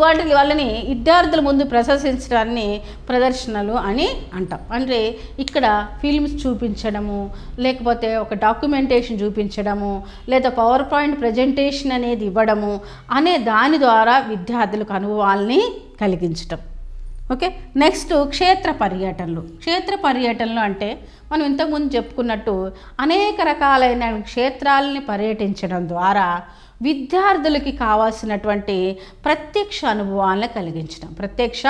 వాటి వాళ్ళని విద్యార్థుల ముందు ప్రదర్శించడాన్ని ప్రదర్శనలు అని అంటాం అంటే ఇక్కడ ఫిల్మ్స్ చూపించడము లేకపోతే ఒక డాక్యుమెంటేషన్ చూపించడము లేదా పవర్ పాయింట్ ప్రజెంటేషన్ అనేది ఇవ్వడము అనే దాని ద్వారా విద్యార్థులకు అనుభవాల్ని కలిగించటం ఓకే నెక్స్ట్ క్షేత్ర పర్యటనలు క్షేత్ర పర్యటనలు అంటే మనం ఇంతకుముందు చెప్పుకున్నట్టు అనేక రకాలైన క్షేత్రాలని పర్యటించడం ద్వారా విద్యార్థులకి కావాల్సినటువంటి ప్రత్యక్ష అనుభవాలను కలిగించడం ప్రత్యక్ష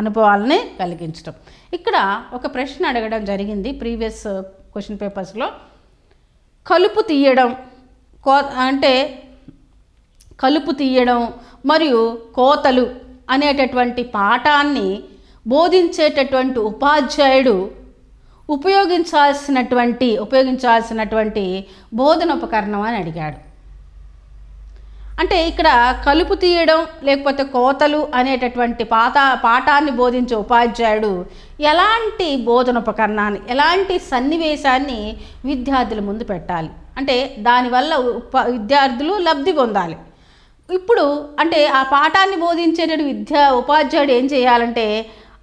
అనుభవాలని కలిగించడం ఇక్కడ ఒక ప్రశ్న అడగడం జరిగింది ప్రీవియస్ క్వశ్చన్ పేపర్స్లో కలుపు తీయడం కో అంటే కలుపు తీయడం మరియు కోతలు అనేటటువంటి పాఠాన్ని బోధించేటటువంటి ఉపాధ్యాయుడు ఉపయోగించాల్సినటువంటి ఉపయోగించాల్సినటువంటి బోధనోపకరణం అని అడిగాడు అంటే ఇక్కడ కలుపు తీయడం లేకపోతే కోతలు అనేటటువంటి పాత పాఠాన్ని బోధించే ఉపాధ్యాయుడు ఎలాంటి బోధన ఉపకరణాన్ని ఎలాంటి సన్నివేశాన్ని విద్యార్థుల ముందు పెట్టాలి అంటే దానివల్ల ఉప విద్యార్థులు లబ్ధి పొందాలి ఇప్పుడు అంటే ఆ పాఠాన్ని బోధించేటటువంటి విద్యా ఉపాధ్యాయుడు ఏం చేయాలంటే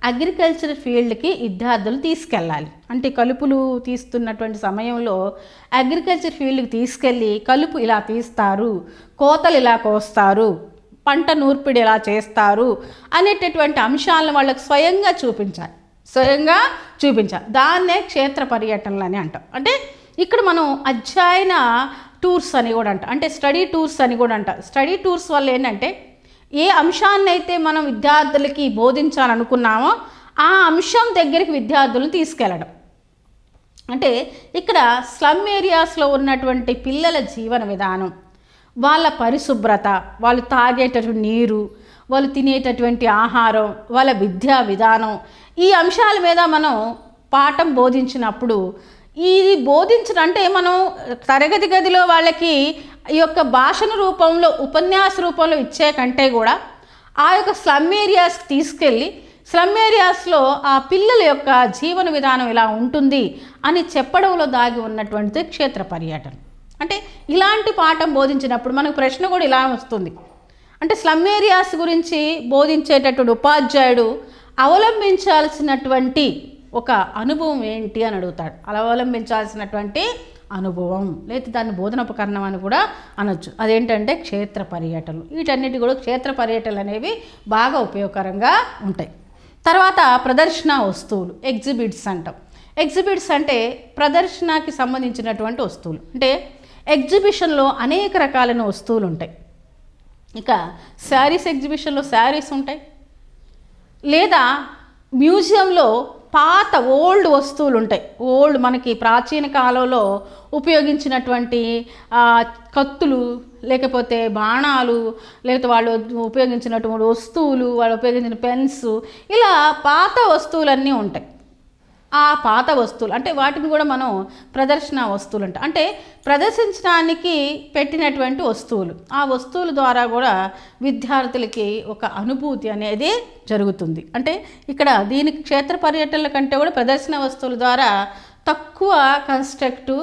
అగ్రికల్చర్ ఫీల్డ్కి విద్యార్థులు తీసుకెళ్ళాలి అంటే కలుపులు తీస్తున్నటువంటి సమయంలో అగ్రికల్చర్ ఫీల్డ్కి తీసుకెళ్ళి కలుపు ఇలా తీస్తారు కోతలు ఇలా కోస్తారు పంట నూర్పిడి ఇలా చేస్తారు అనేటటువంటి అంశాలను వాళ్ళకి స్వయంగా చూపించాలి స్వయంగా చూపించాలి దాన్నే క్షేత్ర పర్యటనలు అని అంటాం అంటే ఇక్కడ మనం అధ్యయన టూర్స్ అని కూడా అంట అంటే స్టడీ టూర్స్ అని కూడా అంట స్టడీ టూర్స్ వల్ల ఏంటంటే ఏ అంశాన్నైతే మనం విద్యార్థులకి బోధించాలనుకున్నామో ఆ అంశం దగ్గరికి విద్యార్థులను తీసుకెళ్ళడం అంటే ఇక్కడ స్లమ్ ఏరియాస్లో ఉన్నటువంటి పిల్లల జీవన విధానం వాళ్ళ పరిశుభ్రత వాళ్ళు తాగేటటువంటి నీరు వాళ్ళు తినేటటువంటి ఆహారం వాళ్ళ విద్యా విధానం ఈ అంశాల మీద మనం పాఠం బోధించినప్పుడు ఇది బోధించిన అంటే మనం తరగతి గదిలో వాళ్ళకి ఈ యొక్క భాషను రూపంలో ఉపన్యాస రూపంలో ఇచ్చే కంటే కూడా ఆ యొక్క స్లమ్ ఏరియాస్కి తీసుకెళ్ళి స్లమ్ ఏరియాస్లో ఆ పిల్లల యొక్క జీవన విధానం ఇలా ఉంటుంది అని చెప్పడంలో దాగి ఉన్నటువంటిది క్షేత్ర పర్యటన అంటే ఇలాంటి పాఠం బోధించినప్పుడు మనకు ప్రశ్న కూడా ఇలా వస్తుంది అంటే స్లమ్ ఏరియాస్ గురించి బోధించేటటువంటి ఉపాధ్యాయుడు అవలంబించాల్సినటువంటి ఒక అనుభవం ఏంటి అని అడుగుతాడు అవలంబించాల్సినటువంటి అనుభవం లేదా దాన్ని బోధనోపకరణం అని కూడా అనొచ్చు అదేంటంటే క్షేత్ర పర్యటనలు వీటన్నిటి కూడా క్షేత్ర పర్యటనలు అనేవి బాగా ఉపయోగకరంగా ఉంటాయి తర్వాత ప్రదర్శన వస్తువులు ఎగ్జిబిట్స్ అంటాం ఎగ్జిబిట్స్ అంటే ప్రదర్శనకి సంబంధించినటువంటి వస్తువులు అంటే ఎగ్జిబిషన్లో అనేక రకాలైన వస్తువులు ఉంటాయి ఇక శారీస్ ఎగ్జిబిషన్లో శారీస్ ఉంటాయి లేదా మ్యూజియంలో పాత ఓల్డ్ వస్తువులు ఉంటాయి ఓల్డ్ మనకి ప్రాచీన కాలంలో ఉపయోగించినటువంటి కత్తులు లేకపోతే బాణాలు లేకపోతే వాళ్ళు ఉపయోగించినటువంటి వస్తువులు వాళ్ళు ఉపయోగించిన పెన్స్ ఇలా పాత వస్తువులన్నీ ఉంటాయి ఆ పాత వస్తువులు అంటే వాటిని కూడా మనం ప్రదర్శన వస్తువులు అంట అంటే ప్రదర్శించడానికి పెట్టినటువంటి వస్తువులు ఆ వస్తువుల ద్వారా కూడా విద్యార్థులకి ఒక అనుభూతి అనేది జరుగుతుంది అంటే ఇక్కడ దీనికి క్షేత్ర పర్యటనల కంటే కూడా ప్రదర్శన వస్తువుల ద్వారా తక్కువ కన్స్ట్రక్టివ్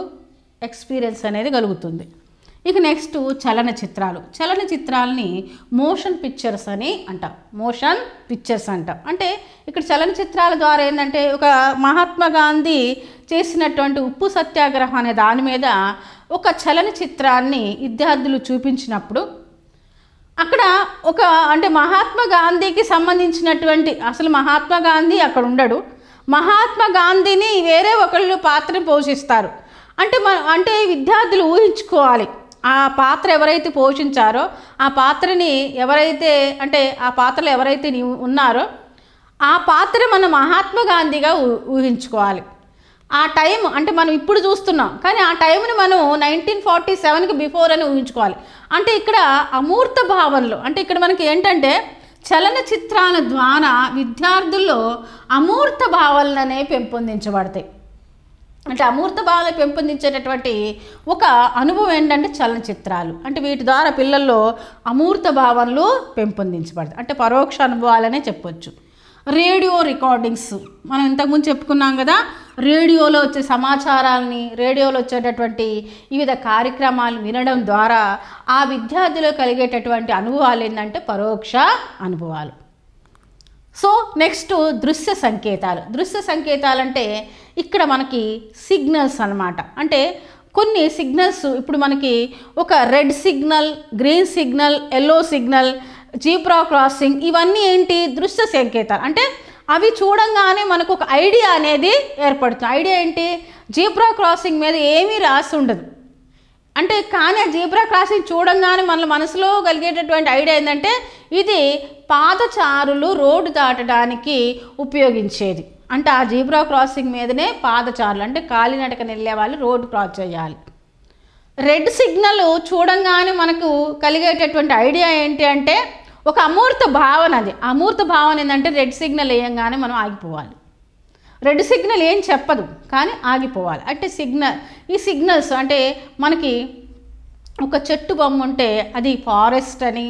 ఎక్స్పీరియన్స్ అనేది కలుగుతుంది ఇక నెక్స్ట్ చలన చిత్రాలు చలన చిత్రాలని మోషన్ పిక్చర్స్ అని అంటాం మోషన్ పిక్చర్స్ అంటాం అంటే ఇక్కడ చలన చిత్రాల ద్వారా ఏంటంటే ఒక మహాత్మా గాంధీ చేసినటువంటి ఉప్పు సత్యాగ్రహం అనే దాని మీద ఒక చలన చిత్రాన్ని విద్యార్థులు చూపించినప్పుడు అక్కడ ఒక అంటే మహాత్మా గాంధీకి సంబంధించినటువంటి అసలు మహాత్మా గాంధీ అక్కడ ఉండడు మహాత్మా గాంధీని వేరే ఒకళ్ళు పాత్ర పోషిస్తారు అంటే మన అంటే విద్యార్థులు ఊహించుకోవాలి ఆ పాత్ర ఎవరైతే పోషించారో ఆ పాత్రని ఎవరైతే అంటే ఆ పాత్రలు ఎవరైతే నీ ఉన్నారో ఆ పాత్ర మనం మహాత్మా గాంధీగా ఊహించుకోవాలి ఆ టైం అంటే మనం ఇప్పుడు చూస్తున్నాం కానీ ఆ టైంని మనం నైన్టీన్ ఫార్టీ సెవెన్కి బిఫోర్ అని ఊహించుకోవాలి అంటే ఇక్కడ అమూర్త భావనలు అంటే ఇక్కడ మనకి ఏంటంటే చలన చిత్రాల ద్వారా విద్యార్థుల్లో అమూర్త భావనలు అనేవి పెంపొందించబడతాయి అంటే అమూర్త భావాలు పెంపొందించేటటువంటి ఒక అనుభవం ఏంటంటే చలనచిత్రాలు అంటే వీటి ద్వారా పిల్లల్లో అమూర్త భావనలు పెంపొందించబడతాయి అంటే పరోక్ష అనుభవాలనే చెప్పొచ్చు రేడియో రికార్డింగ్స్ మనం ఇంతకుముందు చెప్పుకున్నాం కదా రేడియోలో వచ్చే సమాచారాలని రేడియోలో వచ్చేటటువంటి వివిధ కార్యక్రమాలు వినడం ద్వారా ఆ విద్యార్థిలో కలిగేటటువంటి అనుభవాలు ఏంటంటే పరోక్ష అనుభవాలు సో నెక్స్ట్ దృశ్య సంకేతాలు దృశ్య సంకేతాలు అంటే ఇక్కడ మనకి సిగ్నల్స్ అనమాట అంటే కొన్ని సిగ్నల్స్ ఇప్పుడు మనకి ఒక red signal green signal yellow signal zebra crossing ఇవన్నీ ఏంటి దృశ్య సంకేతాలు అంటే అవి చూడంగానే మనకు ఒక ఐడియా అనేది ఏర్పడుతుంది ఐడియా ఏంటి జీబ్రా క్రాసింగ్ మీద ఏమీ రాసి ఉండదు అంటే కానీ ఆ జీబ్రా క్రాసింగ్ చూడంగానే మన మనసులో కలిగేటటువంటి ఐడియా ఏంటంటే ఇది పాదచారులు రోడ్డు దాటడానికి ఉపయోగించేది అంటే ఆ జీబ్రా క్రాసింగ్ మీదనే పాదచారులు అంటే కాలినడకన వెళ్ళే వాళ్ళు రోడ్డు క్రాస్ చేయాలి రెడ్ సిగ్నల్ చూడంగానే మనకు కలిగేటటువంటి ఐడియా ఏంటి అంటే ఒక అమూర్త భావన అది అమూర్త భావన ఏంటంటే రెడ్ సిగ్నల్ వేయంగానే మనం ఆగిపోవాలి రెడ్ సిగ్నల్ ఏం చెప్పదు కానీ ఆగిపోవాలి అంటే సిగ్నల్ ఈ సిగ్నల్స్ అంటే మనకి ఒక చెట్టు బొమ్మ ఉంటే అది ఫారెస్ట్ అని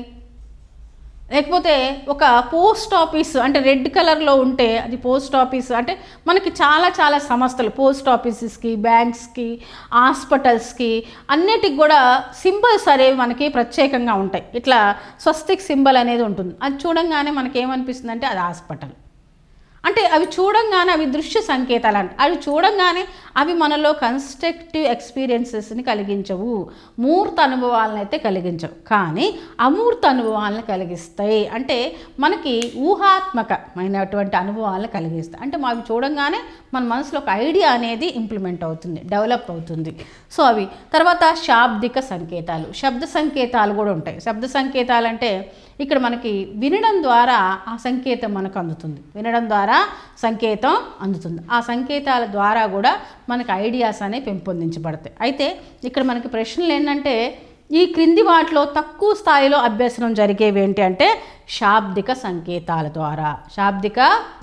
లేకపోతే ఒక పోస్ట్ ఆఫీస్ అంటే రెడ్ కలర్లో ఉంటే అది పోస్ట్ ఆఫీస్ అంటే మనకి చాలా చాలా సంస్థలు పోస్ట్ ఆఫీసెస్కి బ్యాంక్స్కి హాస్పిటల్స్కి అన్నిటికి కూడా సింబల్స్ అనేవి మనకి ప్రత్యేకంగా ఉంటాయి ఇట్లా స్వస్తిక్ సింబల్ అనేది ఉంటుంది అది చూడంగానే మనకి ఏమనిపిస్తుంది అంటే అది హాస్పిటల్ అంటే అవి చూడంగానే అవి దృశ్య సంకేతాలు అంట అవి చూడంగానే అవి మనలో కన్స్ట్రక్టివ్ ఎక్స్పీరియన్సెస్ని కలిగించవు మూర్త అనుభవాలను అయితే కలిగించవు కానీ అమూర్త అనుభవాలను కలిగిస్తాయి అంటే మనకి ఊహాత్మకమైనటువంటి అనుభవాలను కలిగిస్తాయి అంటే అవి చూడంగానే మన మనసులో ఒక ఐడియా అనేది ఇంప్లిమెంట్ అవుతుంది డెవలప్ అవుతుంది సో అవి తర్వాత శాబ్దిక సంకేతాలు శబ్ద సంకేతాలు కూడా ఉంటాయి శబ్ద సంకేతాలు అంటే ఇక్కడ మనకి వినడం ద్వారా ఆ సంకేతం మనకు అందుతుంది వినడం ద్వారా సంకేతం అందుతుంది ఆ సంకేతాల ద్వారా కూడా మనకు ఐడియాస్ అనేవి పెంపొందించబడతాయి అయితే ఇక్కడ మనకి ప్రశ్నలు ఏంటంటే ఈ క్రింది వాటిలో తక్కువ స్థాయిలో అభ్యసనం జరిగేవి ఏంటి అంటే శాబ్దిక సంకేతాల ద్వారా శాబ్దిక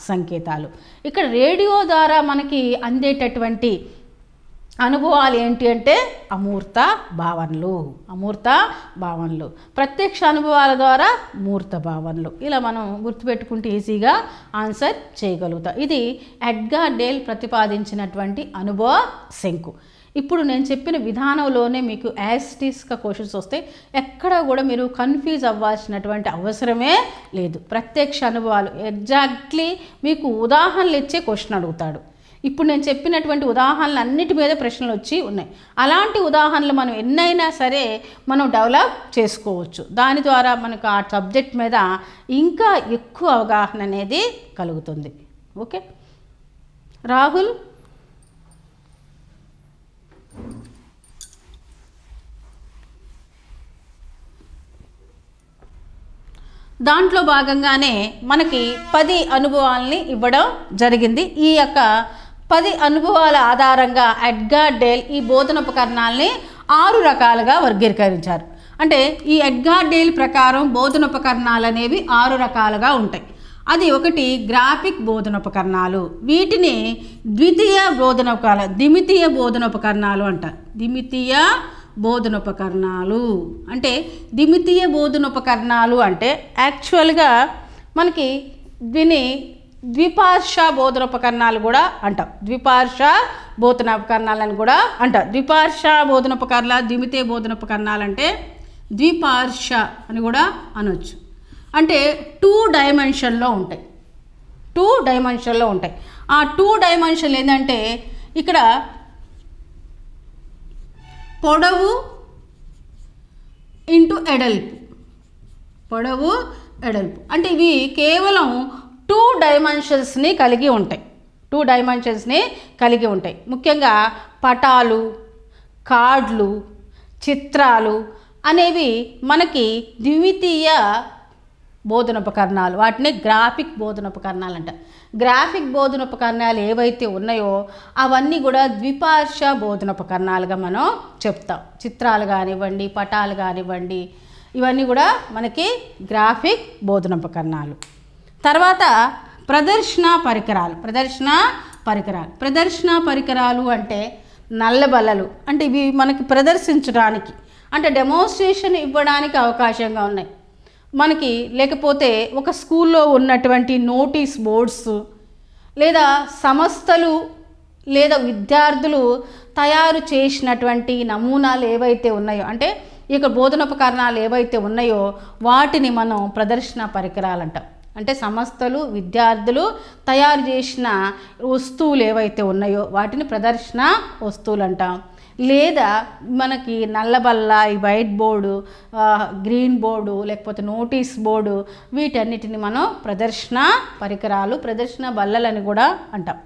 సంకేతాలు ఇక్కడ రేడియో ద్వారా మనకి అందేటటువంటి అనుభవాలు ఏంటి అంటే అమూర్త భావనలు అమూర్త భావనలు ప్రత్యక్ష అనుభవాల ద్వారా మూర్త భావనలు ఇలా మనం గుర్తుపెట్టుకుంటే ఈజీగా ఆన్సర్ చేయగలుగుతాం ఇది ఎడ్గా డేల్ ప్రతిపాదించినటువంటి అనుభవ శంకు ఇప్పుడు నేను చెప్పిన విధానంలోనే మీకు యాస్టిస్గా క్వశ్చన్స్ వస్తే ఎక్కడ కూడా మీరు కన్ఫ్యూజ్ అవ్వాల్సినటువంటి అవసరమే లేదు ప్రత్యక్ష అనుభవాలు ఎగ్జాక్ట్లీ మీకు ఉదాహరణలు ఇచ్చే క్వశ్చన్ అడుగుతాడు ఇప్పుడు నేను చెప్పినటువంటి ఉదాహరణలు అన్నిటి మీద ప్రశ్నలు వచ్చి ఉన్నాయి అలాంటి ఉదాహరణలు మనం ఎన్నైనా సరే మనం డెవలప్ చేసుకోవచ్చు దాని ద్వారా మనకు ఆ సబ్జెక్ట్ మీద ఇంకా ఎక్కువ అవగాహన అనేది కలుగుతుంది ఓకే రాహుల్ దాంట్లో భాగంగానే మనకి పది అనుభవాల్ని ఇవ్వడం జరిగింది ఈ యొక్క పది అనుభవాల ఆధారంగా ఎడ్గార్ డేల్ ఈ బోధనోపకరణాలని ఆరు రకాలుగా వర్గీకరించారు అంటే ఈ ఎడ్గా డేల్ ప్రకారం బోధనోపకరణాలు అనేవి ఆరు రకాలుగా ఉంటాయి అది ఒకటి గ్రాఫిక్ బోధనోపకరణాలు వీటిని ద్వితీయ బోధనోపకరణ ద్విమితీయ బోధనోపకరణాలు అంటారు ద్విమితీయ బోధనోపకరణాలు అంటే ద్విమితీయ బోధనోపకరణాలు అంటే యాక్చువల్గా మనకి దీని ద్విపార్ష బోధనోపకరణాలు కూడా అంటాం ద్విపార్ష బోధనోపకరణాలని కూడా అంటాం ద్విపార్ష బోధనోపకరణాల ద్విమితే బోధనోపకరణాలు అంటే ద్విపార్ష అని కూడా అనొచ్చు అంటే టూ డైమెన్షన్లో ఉంటాయి టూ డైమెన్షన్లో ఉంటాయి ఆ టూ డైమెన్షన్ ఏంటంటే ఇక్కడ పొడవు ఇంటూ ఎడల్పు పొడవు ఎడల్పు అంటే ఇవి కేవలం టూ డైమెన్షన్స్ని కలిగి ఉంటాయి టూ డైమెన్షన్స్ని కలిగి ఉంటాయి ముఖ్యంగా పటాలు కార్డులు చిత్రాలు అనేవి మనకి ద్వితీయ బోధనోపకరణాలు వాటిని గ్రాఫిక్ బోధనోపకరణాలు అంట గ్రాఫిక్ బోధనోపకరణాలు ఏవైతే ఉన్నాయో అవన్నీ కూడా ద్విపార్ష బోధనోపకరణాలుగా మనం చెప్తాం చిత్రాలు కానివ్వండి పటాలు కానివ్వండి ఇవన్నీ కూడా మనకి గ్రాఫిక్ బోధనోపకరణాలు తర్వాత ప్రదర్శన పరికరాలు ప్రదర్శన పరికరాలు ప్రదర్శన పరికరాలు అంటే నల్ల అంటే ఇవి మనకి ప్రదర్శించడానికి అంటే డెమోన్స్ట్రేషన్ ఇవ్వడానికి అవకాశంగా ఉన్నాయి మనకి లేకపోతే ఒక స్కూల్లో ఉన్నటువంటి నోటీస్ బోర్డ్స్ లేదా సంస్థలు లేదా విద్యార్థులు తయారు చేసినటువంటి నమూనాలు ఏవైతే ఉన్నాయో అంటే ఇక బోధనోపకరణాలు ఏవైతే ఉన్నాయో వాటిని మనం ప్రదర్శన పరికరాలు అంటాం అంటే సంస్థలు విద్యార్థులు తయారు చేసిన వస్తువులు ఏవైతే ఉన్నాయో వాటిని ప్రదర్శన వస్తువులు అంటాం లేదా మనకి నల్లబల్ల ఈ వైట్ బోర్డు గ్రీన్ బోర్డు లేకపోతే నోటీస్ బోర్డు వీటన్నిటిని మనం ప్రదర్శన పరికరాలు ప్రదర్శన బల్లలని కూడా అంటాం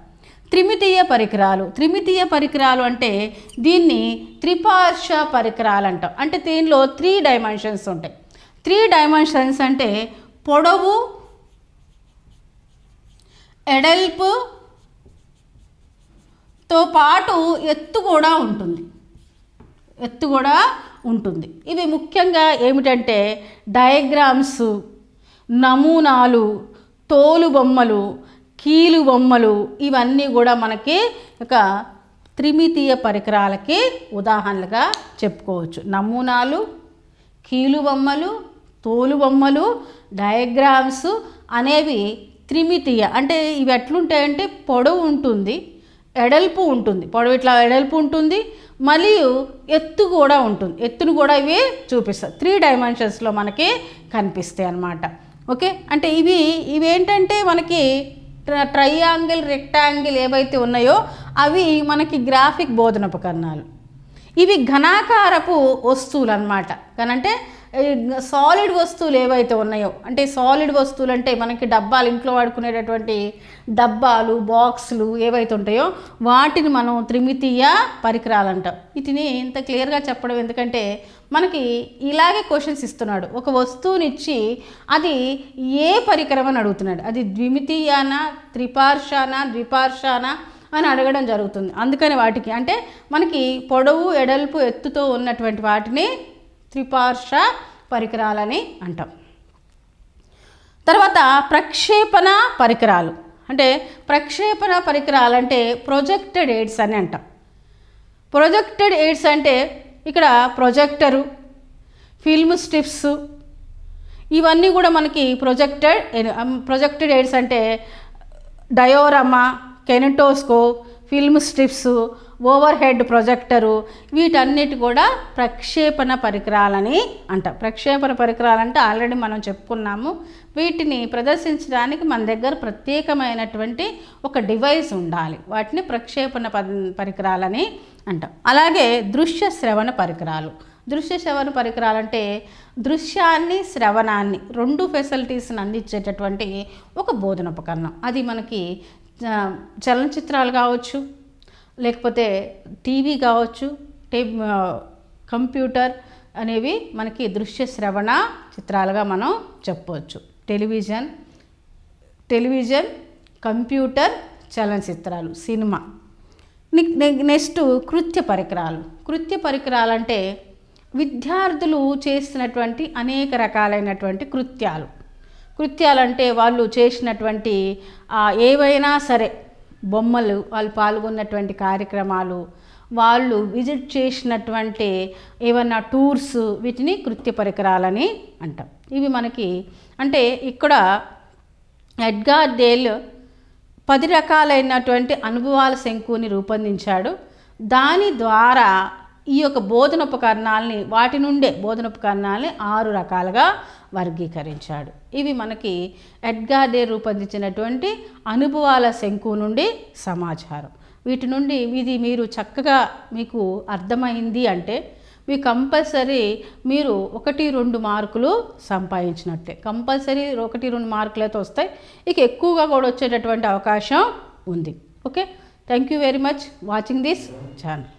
త్రిమితీయ పరికరాలు త్రిమితీయ పరికరాలు అంటే దీన్ని త్రిపార్ష పరికరాలు అంటాం అంటే దీనిలో త్రీ డైమెన్షన్స్ ఉంటాయి త్రీ డైమెన్షన్స్ అంటే పొడవు ఎడల్పుతో పాటు ఎత్తు కూడా ఉంటుంది ఎత్తు కూడా ఉంటుంది ఇవి ముఖ్యంగా ఏమిటంటే డయాగ్రామ్స్ నమూనాలు తోలు బొమ్మలు కీలు బొమ్మలు ఇవన్నీ కూడా మనకి ఒక త్రిమితీయ పరికరాలకి ఉదాహరణలుగా చెప్పుకోవచ్చు నమూనాలు కీలు బొమ్మలు తోలు బొమ్మలు డయాగ్రామ్స్ అనేవి త్రిమితీయ అంటే ఇవి ఎట్లుంటాయంటే పొడవు ఉంటుంది ఎడల్పు ఉంటుంది పొడవు ఇట్లా ఎడల్పు ఉంటుంది మరియు ఎత్తు కూడా ఉంటుంది ఎత్తును కూడా ఇవి చూపిస్తాయి త్రీ డైమెన్షన్స్లో మనకి కనిపిస్తాయి అన్నమాట ఓకే అంటే ఇవి ఇవేంటంటే మనకి ట్రయాంగిల్ రెక్టాంగిల్ ఏవైతే ఉన్నాయో అవి మనకి గ్రాఫిక్ ఉపకరణాలు ఇవి ఘనాకారపు వస్తువులు అనమాట అంటే సాలిడ్ వస్తువులు ఏవైతే ఉన్నాయో అంటే సాలిడ్ వస్తువులు అంటే మనకి డబ్బాలు ఇంట్లో వాడుకునేటటువంటి డబ్బాలు బాక్సులు ఏవైతే ఉంటాయో వాటిని మనం త్రిమితీయ పరికరాలు అంటాం వీటిని ఇంత క్లియర్గా చెప్పడం ఎందుకంటే మనకి ఇలాగే క్వశ్చన్స్ ఇస్తున్నాడు ఒక వస్తువునిచ్చి అది ఏ పరికరం అని అడుగుతున్నాడు అది ద్విమితీయాన త్రిపార్షాన ద్విపార్షాన అని అడగడం జరుగుతుంది అందుకని వాటికి అంటే మనకి పొడవు ఎడల్పు ఎత్తుతో ఉన్నటువంటి వాటిని త్రిపార్ష పరికరాలని అంటాం తర్వాత ప్రక్షేపణ పరికరాలు అంటే ప్రక్షేపణ పరికరాలు అంటే ప్రొజెక్టెడ్ ఎయిడ్స్ అని అంటాం ప్రొజెక్టెడ్ ఎయిడ్స్ అంటే ఇక్కడ ప్రొజెక్టరు ఫిల్మ్ స్ట్రిప్స్ ఇవన్నీ కూడా మనకి ప్రొజెక్టెడ్ ప్రొజెక్టెడ్ ఎయిడ్స్ అంటే diorama kinetoscope film strips overhead projector వీటన్నిటి కూడా ప్రక్షేపణ పరికరాలని అంట ప్రక్షేపణ పరికరాలంటే ఆల్రెడీ మనం చెప్పుకున్నాము వీటిని ప్రదర్శించడానికి మన దగ్గర ప్రత్యేకమైనటువంటి ఒక డివైస్ ఉండాలి వాటిని ప్రక్షేపణ పరికరాలని అంటాం అలాగే దృశ్య శ్రవణ పరికరాలు దృశ్య శ్రవణ పరికరాలు అంటే దృశ్యాన్ని శ్రవణాన్ని రెండు ఫెసిలిటీస్ని అందించేటటువంటి ఒక బోధన ఉపకరణం అది మనకి చలనచిత్రాలు కావచ్చు లేకపోతే టీవీ కావచ్చు టే కంప్యూటర్ అనేవి మనకి దృశ్య శ్రవణ చిత్రాలుగా మనం చెప్పవచ్చు టెలివిజన్ టెలివిజన్ కంప్యూటర్ చలనచిత్రాలు సినిమా నెక్స్ట్ కృత్య పరికరాలు కృత్య పరికరాలు అంటే విద్యార్థులు చేసినటువంటి అనేక రకాలైనటువంటి కృత్యాలు కృత్యాలంటే వాళ్ళు చేసినటువంటి ఏవైనా సరే బొమ్మలు వాళ్ళు పాల్గొన్నటువంటి కార్యక్రమాలు వాళ్ళు విజిట్ చేసినటువంటి ఏమన్నా టూర్స్ వీటిని కృత్య పరికరాలని అంటాం ఇవి మనకి అంటే ఇక్కడ ఎడ్గా డేల్ పది రకాలైనటువంటి అనుభవాల శంకుని రూపొందించాడు దాని ద్వారా ఈ యొక్క బోధనోపకరణాలని వాటి నుండే బోధనోపకరణాలని ఆరు రకాలుగా వర్గీకరించాడు ఇవి మనకి ఎడ్గాదే రూపొందించినటువంటి అనుభవాల శంకు నుండి సమాచారం వీటి నుండి ఇది మీరు చక్కగా మీకు అర్థమైంది అంటే మీ కంపల్సరీ మీరు ఒకటి రెండు మార్కులు సంపాదించినట్టే కంపల్సరీ ఒకటి రెండు మార్కులతో వస్తాయి ఇక ఎక్కువగా కూడా వచ్చేటటువంటి అవకాశం ఉంది okay thank you very much watching this channel